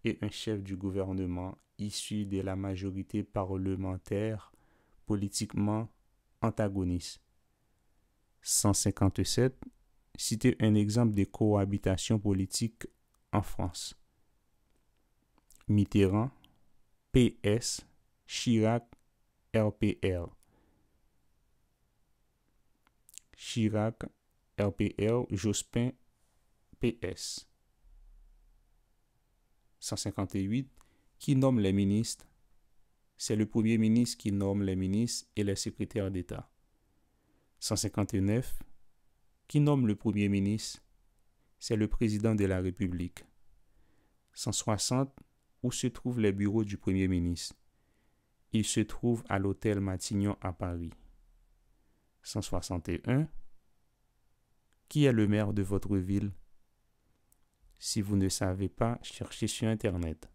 et un chef du gouvernement issu de la majorité parlementaire politiquement antagoniste. 157 citer un exemple de cohabitation politique en France. Mitterrand, PS, Chirac, RPR. Chirac, RPR, Jospin, PS. 158, qui nomme les ministres. C'est le Premier ministre qui nomme les ministres et les secrétaires d'État. 159, qui nomme le Premier ministre, c'est le président de la République. 160, où se trouvent les bureaux du Premier ministre. Il se trouve à l'hôtel Matignon à Paris. 161. Qui est le maire de votre ville Si vous ne savez pas, cherchez sur Internet.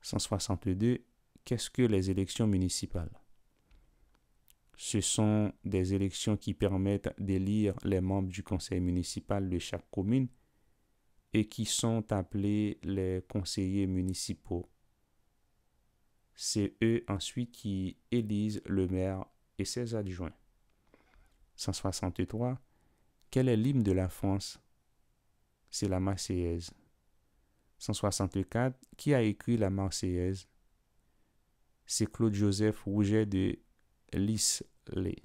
162. Qu'est-ce que les élections municipales ce sont des élections qui permettent d'élire les membres du conseil municipal de chaque commune et qui sont appelés les conseillers municipaux. C'est eux ensuite qui élisent le maire et ses adjoints. 163. Quel est l'hymne de la France C'est la Marseillaise. 164. Qui a écrit la Marseillaise C'est Claude-Joseph Rouget de Lis les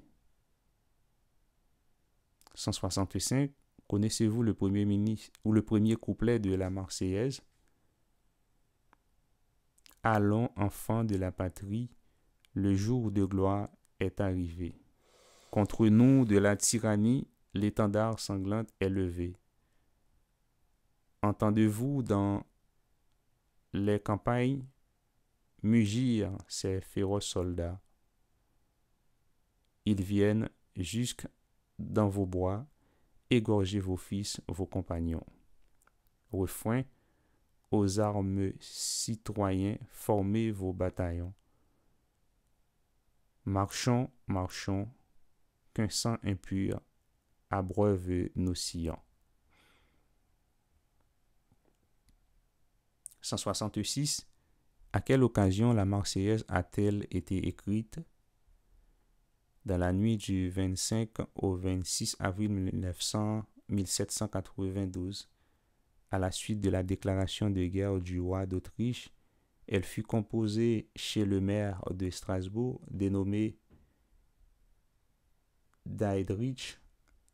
165. Connaissez-vous le premier ministre ou le premier couplet de la Marseillaise Allons, enfants de la patrie, le jour de gloire est arrivé. Contre nous de la tyrannie, l'étendard sanglant est levé. Entendez-vous dans les campagnes mugir ces féroces soldats ils viennent jusque dans vos bois, égorger vos fils, vos compagnons. Refrain Aux armes citoyens, formez vos bataillons. Marchons, marchons, qu'un sang impur abreuve nos sillons. 166. À quelle occasion la Marseillaise a-t-elle été écrite dans la nuit du 25 au 26 avril 1792, à la suite de la déclaration de guerre du roi d'Autriche, elle fut composée chez le maire de Strasbourg, dénommé Daedrich.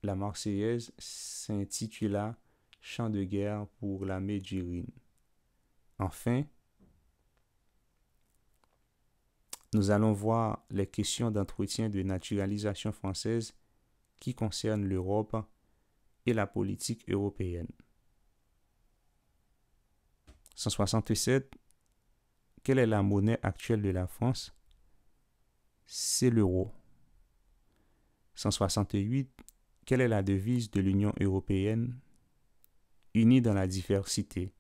La Marseillaise s'intitula Chant de guerre pour la du Enfin, nous allons voir les questions d'entretien de naturalisation française qui concernent l'Europe et la politique européenne. 167. Quelle est la monnaie actuelle de la France C'est l'euro. 168. Quelle est la devise de l'Union européenne Unie dans la diversité.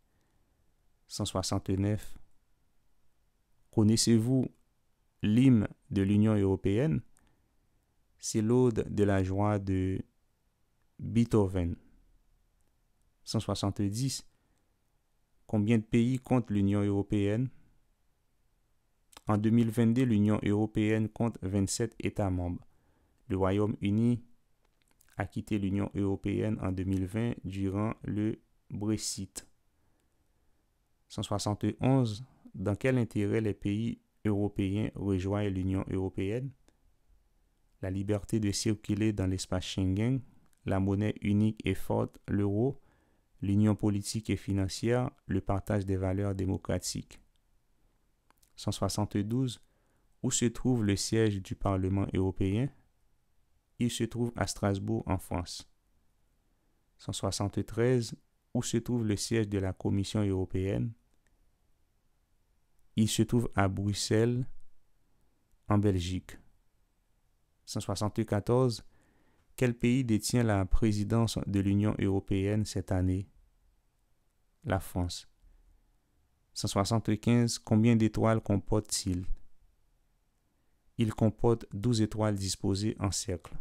169. Connaissez-vous l'hymne de l'Union européenne, c'est l'aude de la joie de Beethoven. 170. Combien de pays compte l'Union européenne En 2022, l'Union européenne compte 27 États membres. Le Royaume-Uni a quitté l'Union européenne en 2020 durant le Brexit. 171. Dans quel intérêt les pays européens rejoignent l'Union européenne, la liberté de circuler dans l'espace Schengen, la monnaie unique et forte, l'euro, l'union politique et financière, le partage des valeurs démocratiques. 172. Où se trouve le siège du Parlement européen Il se trouve à Strasbourg en France. 173. Où se trouve le siège de la Commission européenne il se trouve à Bruxelles, en Belgique. 174. Quel pays détient la présidence de l'Union européenne cette année La France. 175. Combien d'étoiles comporte-t-il Il comporte 12 étoiles disposées en cercle.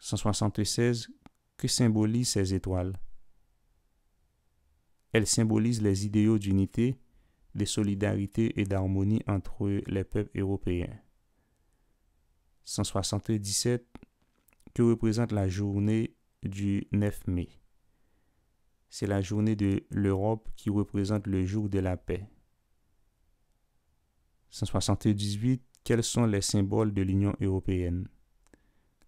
176. Que symbolisent ces étoiles Elles symbolisent les idéaux d'unité, de solidarité et d'harmonie entre les peuples européens. 177 que représente la journée du 9 mai. C'est la journée de l'Europe qui représente le jour de la paix. 178. Quels sont les symboles de l'Union européenne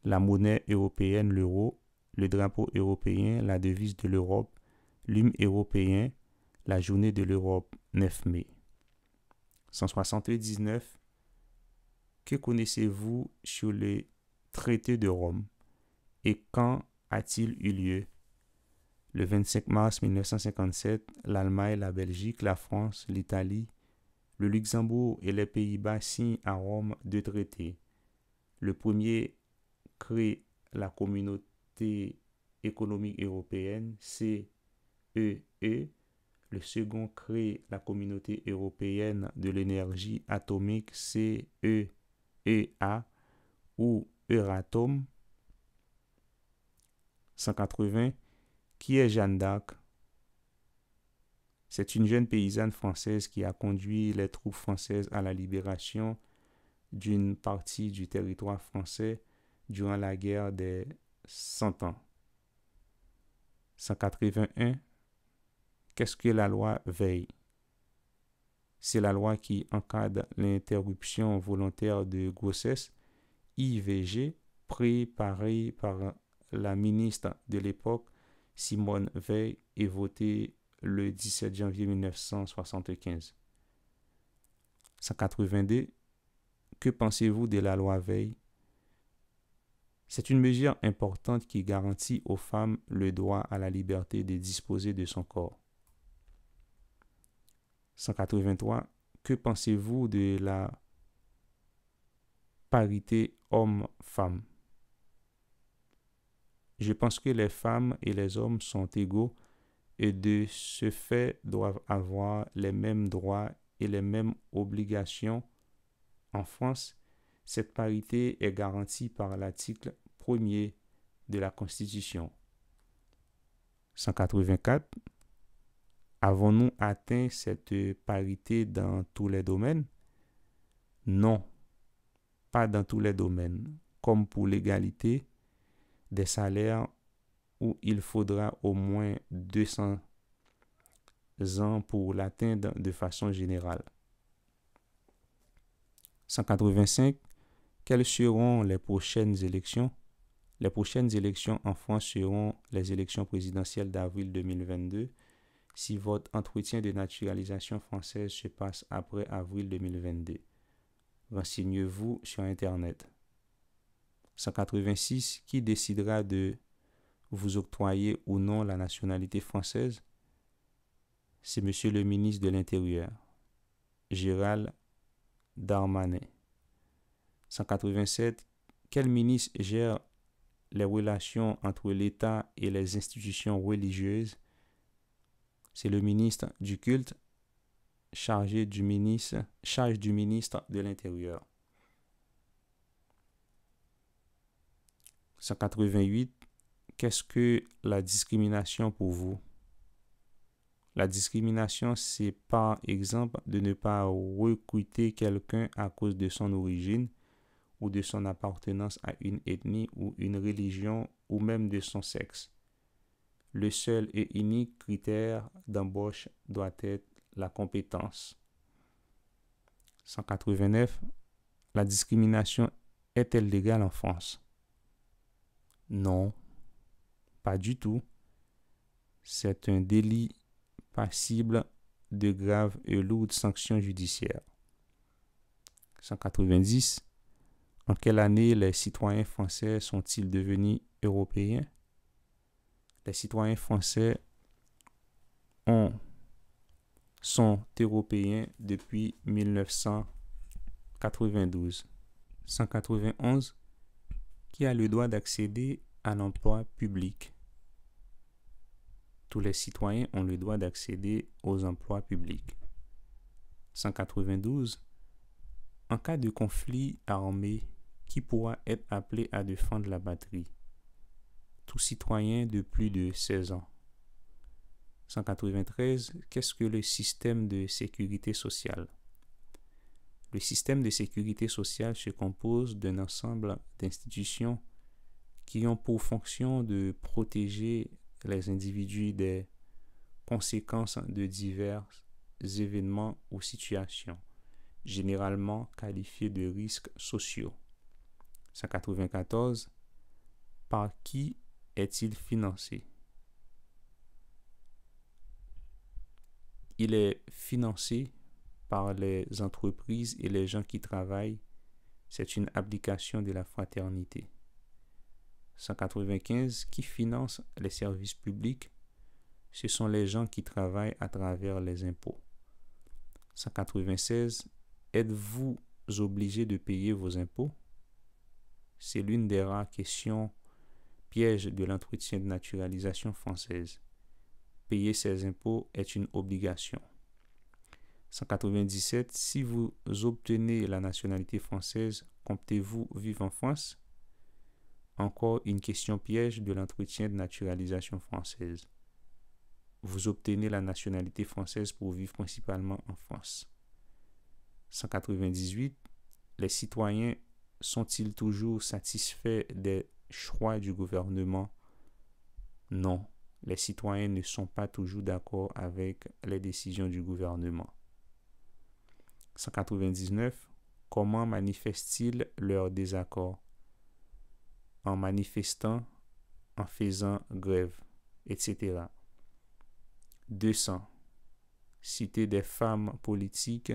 La monnaie européenne, l'euro, le drapeau européen, la devise de l'Europe, l'hymne européen, la journée de l'Europe 9 mai. 179. Que connaissez-vous sur les traités de Rome et quand a-t-il eu lieu Le 25 mars 1957, l'Allemagne, la Belgique, la France, l'Italie, le Luxembourg et les Pays-Bas signent à Rome deux traités. Le premier crée la communauté économique européenne, CEE, e, le second crée la communauté européenne de l'énergie atomique CEEA ou Euratom 180 qui est Jeanne d'Arc. C'est une jeune paysanne française qui a conduit les troupes françaises à la libération d'une partie du territoire français durant la guerre des Cent Ans. 181 Qu'est-ce que la loi veille C'est la loi qui encadre l'interruption volontaire de grossesse, IVG, préparée par la ministre de l'époque, Simone Veil, et votée le 17 janvier 1975. 182. Que pensez-vous de la loi Veil C'est une mesure importante qui garantit aux femmes le droit à la liberté de disposer de son corps. 183, que pensez-vous de la parité homme-femme Je pense que les femmes et les hommes sont égaux et de ce fait doivent avoir les mêmes droits et les mêmes obligations. En France, cette parité est garantie par l'article 1er de la Constitution. 184 Avons-nous atteint cette parité dans tous les domaines Non, pas dans tous les domaines, comme pour l'égalité des salaires où il faudra au moins 200 ans pour l'atteindre de façon générale. 185. Quelles seront les prochaines élections Les prochaines élections en France seront les élections présidentielles d'avril 2022 si votre entretien de naturalisation française se passe après avril 2022. Renseignez-vous sur Internet. 186. Qui décidera de vous octroyer ou non la nationalité française C'est Monsieur le ministre de l'Intérieur, Gérald Darmanin. 187. Quel ministre gère les relations entre l'État et les institutions religieuses c'est le ministre du culte chargé du ministre, charge du ministre de l'Intérieur. 188. Qu'est-ce que la discrimination pour vous La discrimination, c'est par exemple de ne pas recruter quelqu'un à cause de son origine ou de son appartenance à une ethnie ou une religion ou même de son sexe le seul et unique critère d'embauche doit être la compétence. 189. La discrimination est-elle légale en France Non, pas du tout. C'est un délit passible de graves et lourdes sanctions judiciaires. 190. En quelle année les citoyens français sont-ils devenus européens les citoyens français ont, sont européens depuis 1992. 191 qui a le droit d'accéder à l'emploi public. Tous les citoyens ont le droit d'accéder aux emplois publics. 192. En cas de conflit armé, qui pourra être appelé à défendre la batterie tout citoyen de plus de 16 ans. 193. Qu'est-ce que le système de sécurité sociale Le système de sécurité sociale se compose d'un ensemble d'institutions qui ont pour fonction de protéger les individus des conséquences de divers événements ou situations, généralement qualifiés de risques sociaux. 194. Par qui est-il financé Il est financé par les entreprises et les gens qui travaillent. C'est une application de la fraternité. 195. Qui finance les services publics Ce sont les gens qui travaillent à travers les impôts. 196. Êtes-vous obligé de payer vos impôts C'est l'une des rares questions Piège de l'entretien de naturalisation française. Payer ses impôts est une obligation. 197. Si vous obtenez la nationalité française, comptez-vous vivre en France Encore une question piège de l'entretien de naturalisation française. Vous obtenez la nationalité française pour vivre principalement en France. 198. Les citoyens sont-ils toujours satisfaits des choix du gouvernement. Non, les citoyens ne sont pas toujours d'accord avec les décisions du gouvernement. 199. Comment manifestent-ils leur désaccord En manifestant, en faisant grève, etc. 200. Citez des femmes politiques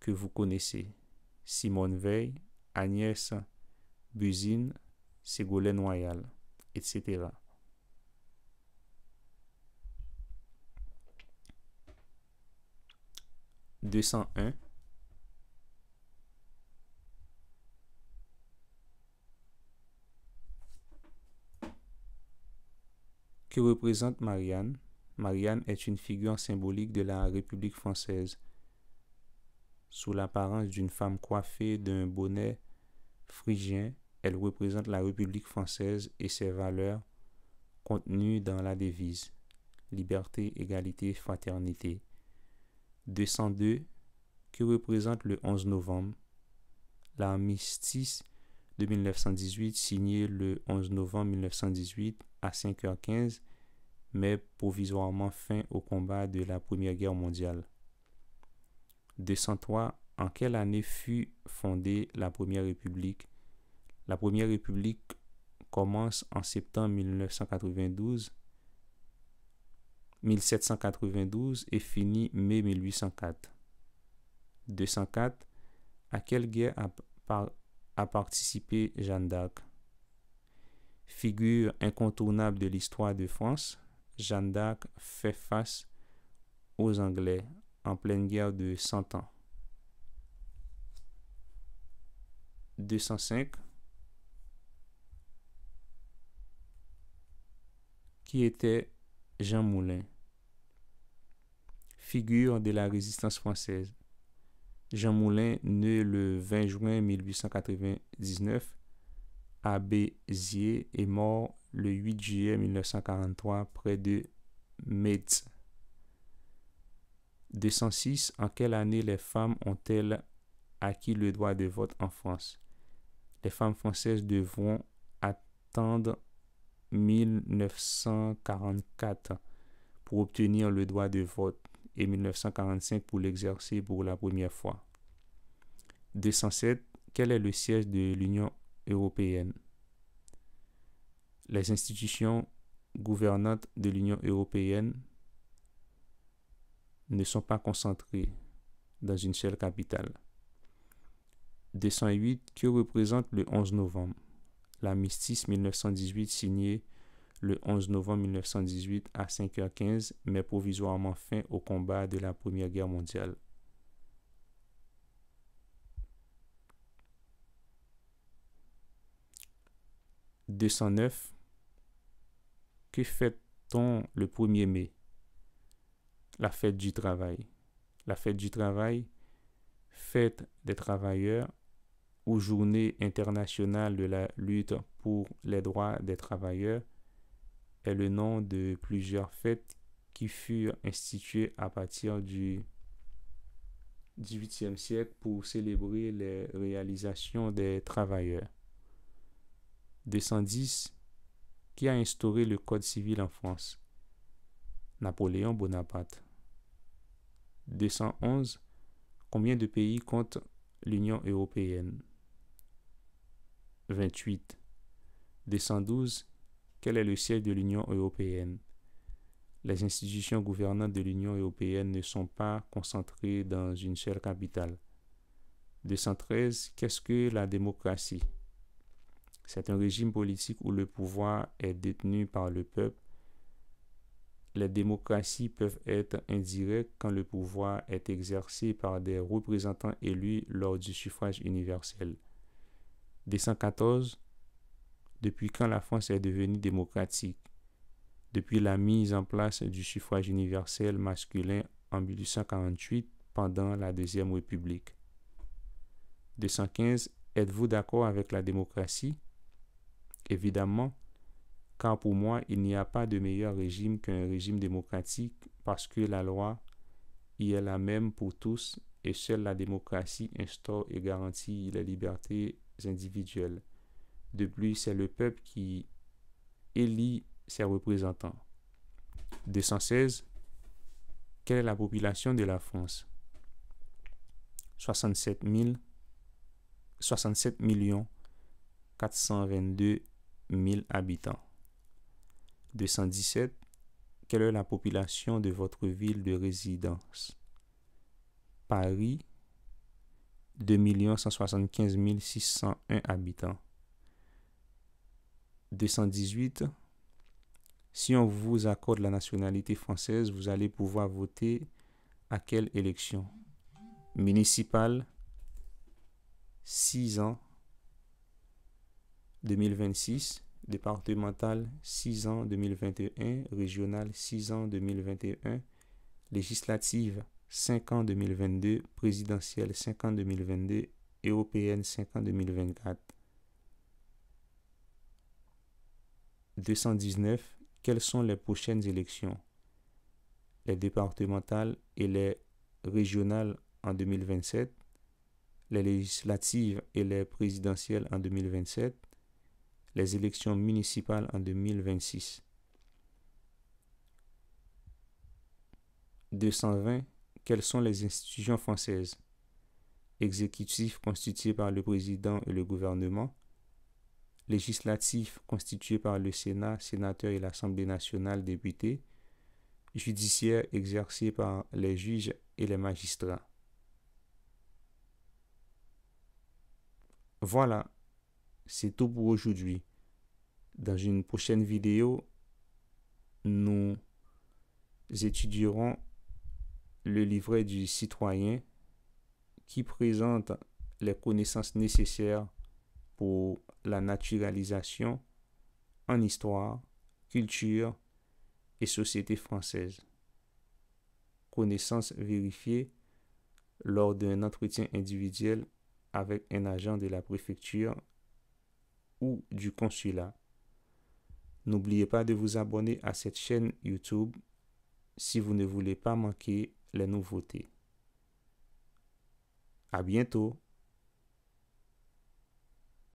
que vous connaissez. Simone Veil, Agnès Buzine, Ségolène Royal, etc. « 201 Que représente Marianne Marianne est une figure symbolique de la République française. Sous l'apparence d'une femme coiffée d'un bonnet phrygien elle représente la République française et ses valeurs contenues dans la devise Liberté, égalité, fraternité. 202, Que représente le 11 novembre, l'armistice de 1918 signé le 11 novembre 1918 à 5h15, met provisoirement fin au combat de la Première Guerre mondiale. 203. En quelle année fut fondée la Première République la Première République commence en septembre 1992, 1792 et finit mai 1804. 204. À quelle guerre a, participé Jeanne d'Arc Figure incontournable de l'histoire de France, Jeanne d'Arc fait face aux Anglais en pleine guerre de 100 Ans. 205 qui était Jean Moulin. Figure de la résistance française. Jean Moulin, né le 20 juin 1899 à Béziers et mort le 8 juillet 1943 près de Metz. 206. En quelle année les femmes ont-elles acquis le droit de vote en France Les femmes françaises devront attendre 1944 pour obtenir le droit de vote et 1945 pour l'exercer pour la première fois. 207. Quel est le siège de l'Union européenne Les institutions gouvernantes de l'Union européenne ne sont pas concentrées dans une seule capitale. 208. Que représente le 11 novembre L'armistice 1918 signé le 11 novembre 1918 à 5h15 met provisoirement fin au combat de la Première Guerre mondiale. « 209. Que fait on le 1er mai La fête du travail. La fête du travail, fête des travailleurs, Journée internationale de la lutte pour les droits des travailleurs est le nom de plusieurs fêtes qui furent instituées à partir du XVIIIe siècle pour célébrer les réalisations des travailleurs. 210 qui a instauré le Code civil en France. Napoléon Bonaparte. 211 Combien de pays compte l'Union européenne 28. Des Quel est le siège de l'Union européenne Les institutions gouvernantes de l'Union européenne ne sont pas concentrées dans une seule capitale. 213. Qu'est-ce que la démocratie C'est un régime politique où le pouvoir est détenu par le peuple. Les démocraties peuvent être indirectes quand le pouvoir est exercé par des représentants élus lors du suffrage universel. 214. Depuis quand la France est devenue démocratique Depuis la mise en place du suffrage universel masculin en 1848 pendant la Deuxième République. 215. Êtes-vous d'accord avec la démocratie Évidemment, car pour moi, il n'y a pas de meilleur régime qu'un régime démocratique parce que la loi y est la même pour tous et seule la démocratie instaure et garantit la liberté individuels. De plus, c'est le peuple qui élit ses représentants. 216. Quelle est la population de la France 67 000, 67 422 000 habitants. 217. Quelle est la population de votre ville de résidence Paris, 2 175 601 habitants. 218. Si on vous accorde la nationalité française, vous allez pouvoir voter à quelle élection Municipale, 6 ans, 2026. Départementale, 6 ans, 2021. Régionale, 6 ans, 2021. Législative, 5 ans 2022, présidentielle 5 ans 2022, européenne 5 ans 2024. 219. Quelles sont les prochaines élections Les départementales et les régionales en 2027, les législatives et les présidentielles en 2027, les élections municipales en 2026. 220. Quelles sont les institutions françaises Exécutif constitué par le président et le gouvernement. Législatif constitué par le Sénat, sénateur et l'Assemblée nationale, députée. Judiciaire exercé par les juges et les magistrats. Voilà, c'est tout pour aujourd'hui. Dans une prochaine vidéo, nous étudierons le livret du citoyen qui présente les connaissances nécessaires pour la naturalisation en histoire, culture et société française. Connaissances vérifiées lors d'un entretien individuel avec un agent de la préfecture ou du consulat. N'oubliez pas de vous abonner à cette chaîne YouTube si vous ne voulez pas manquer les nouveautés. À bientôt!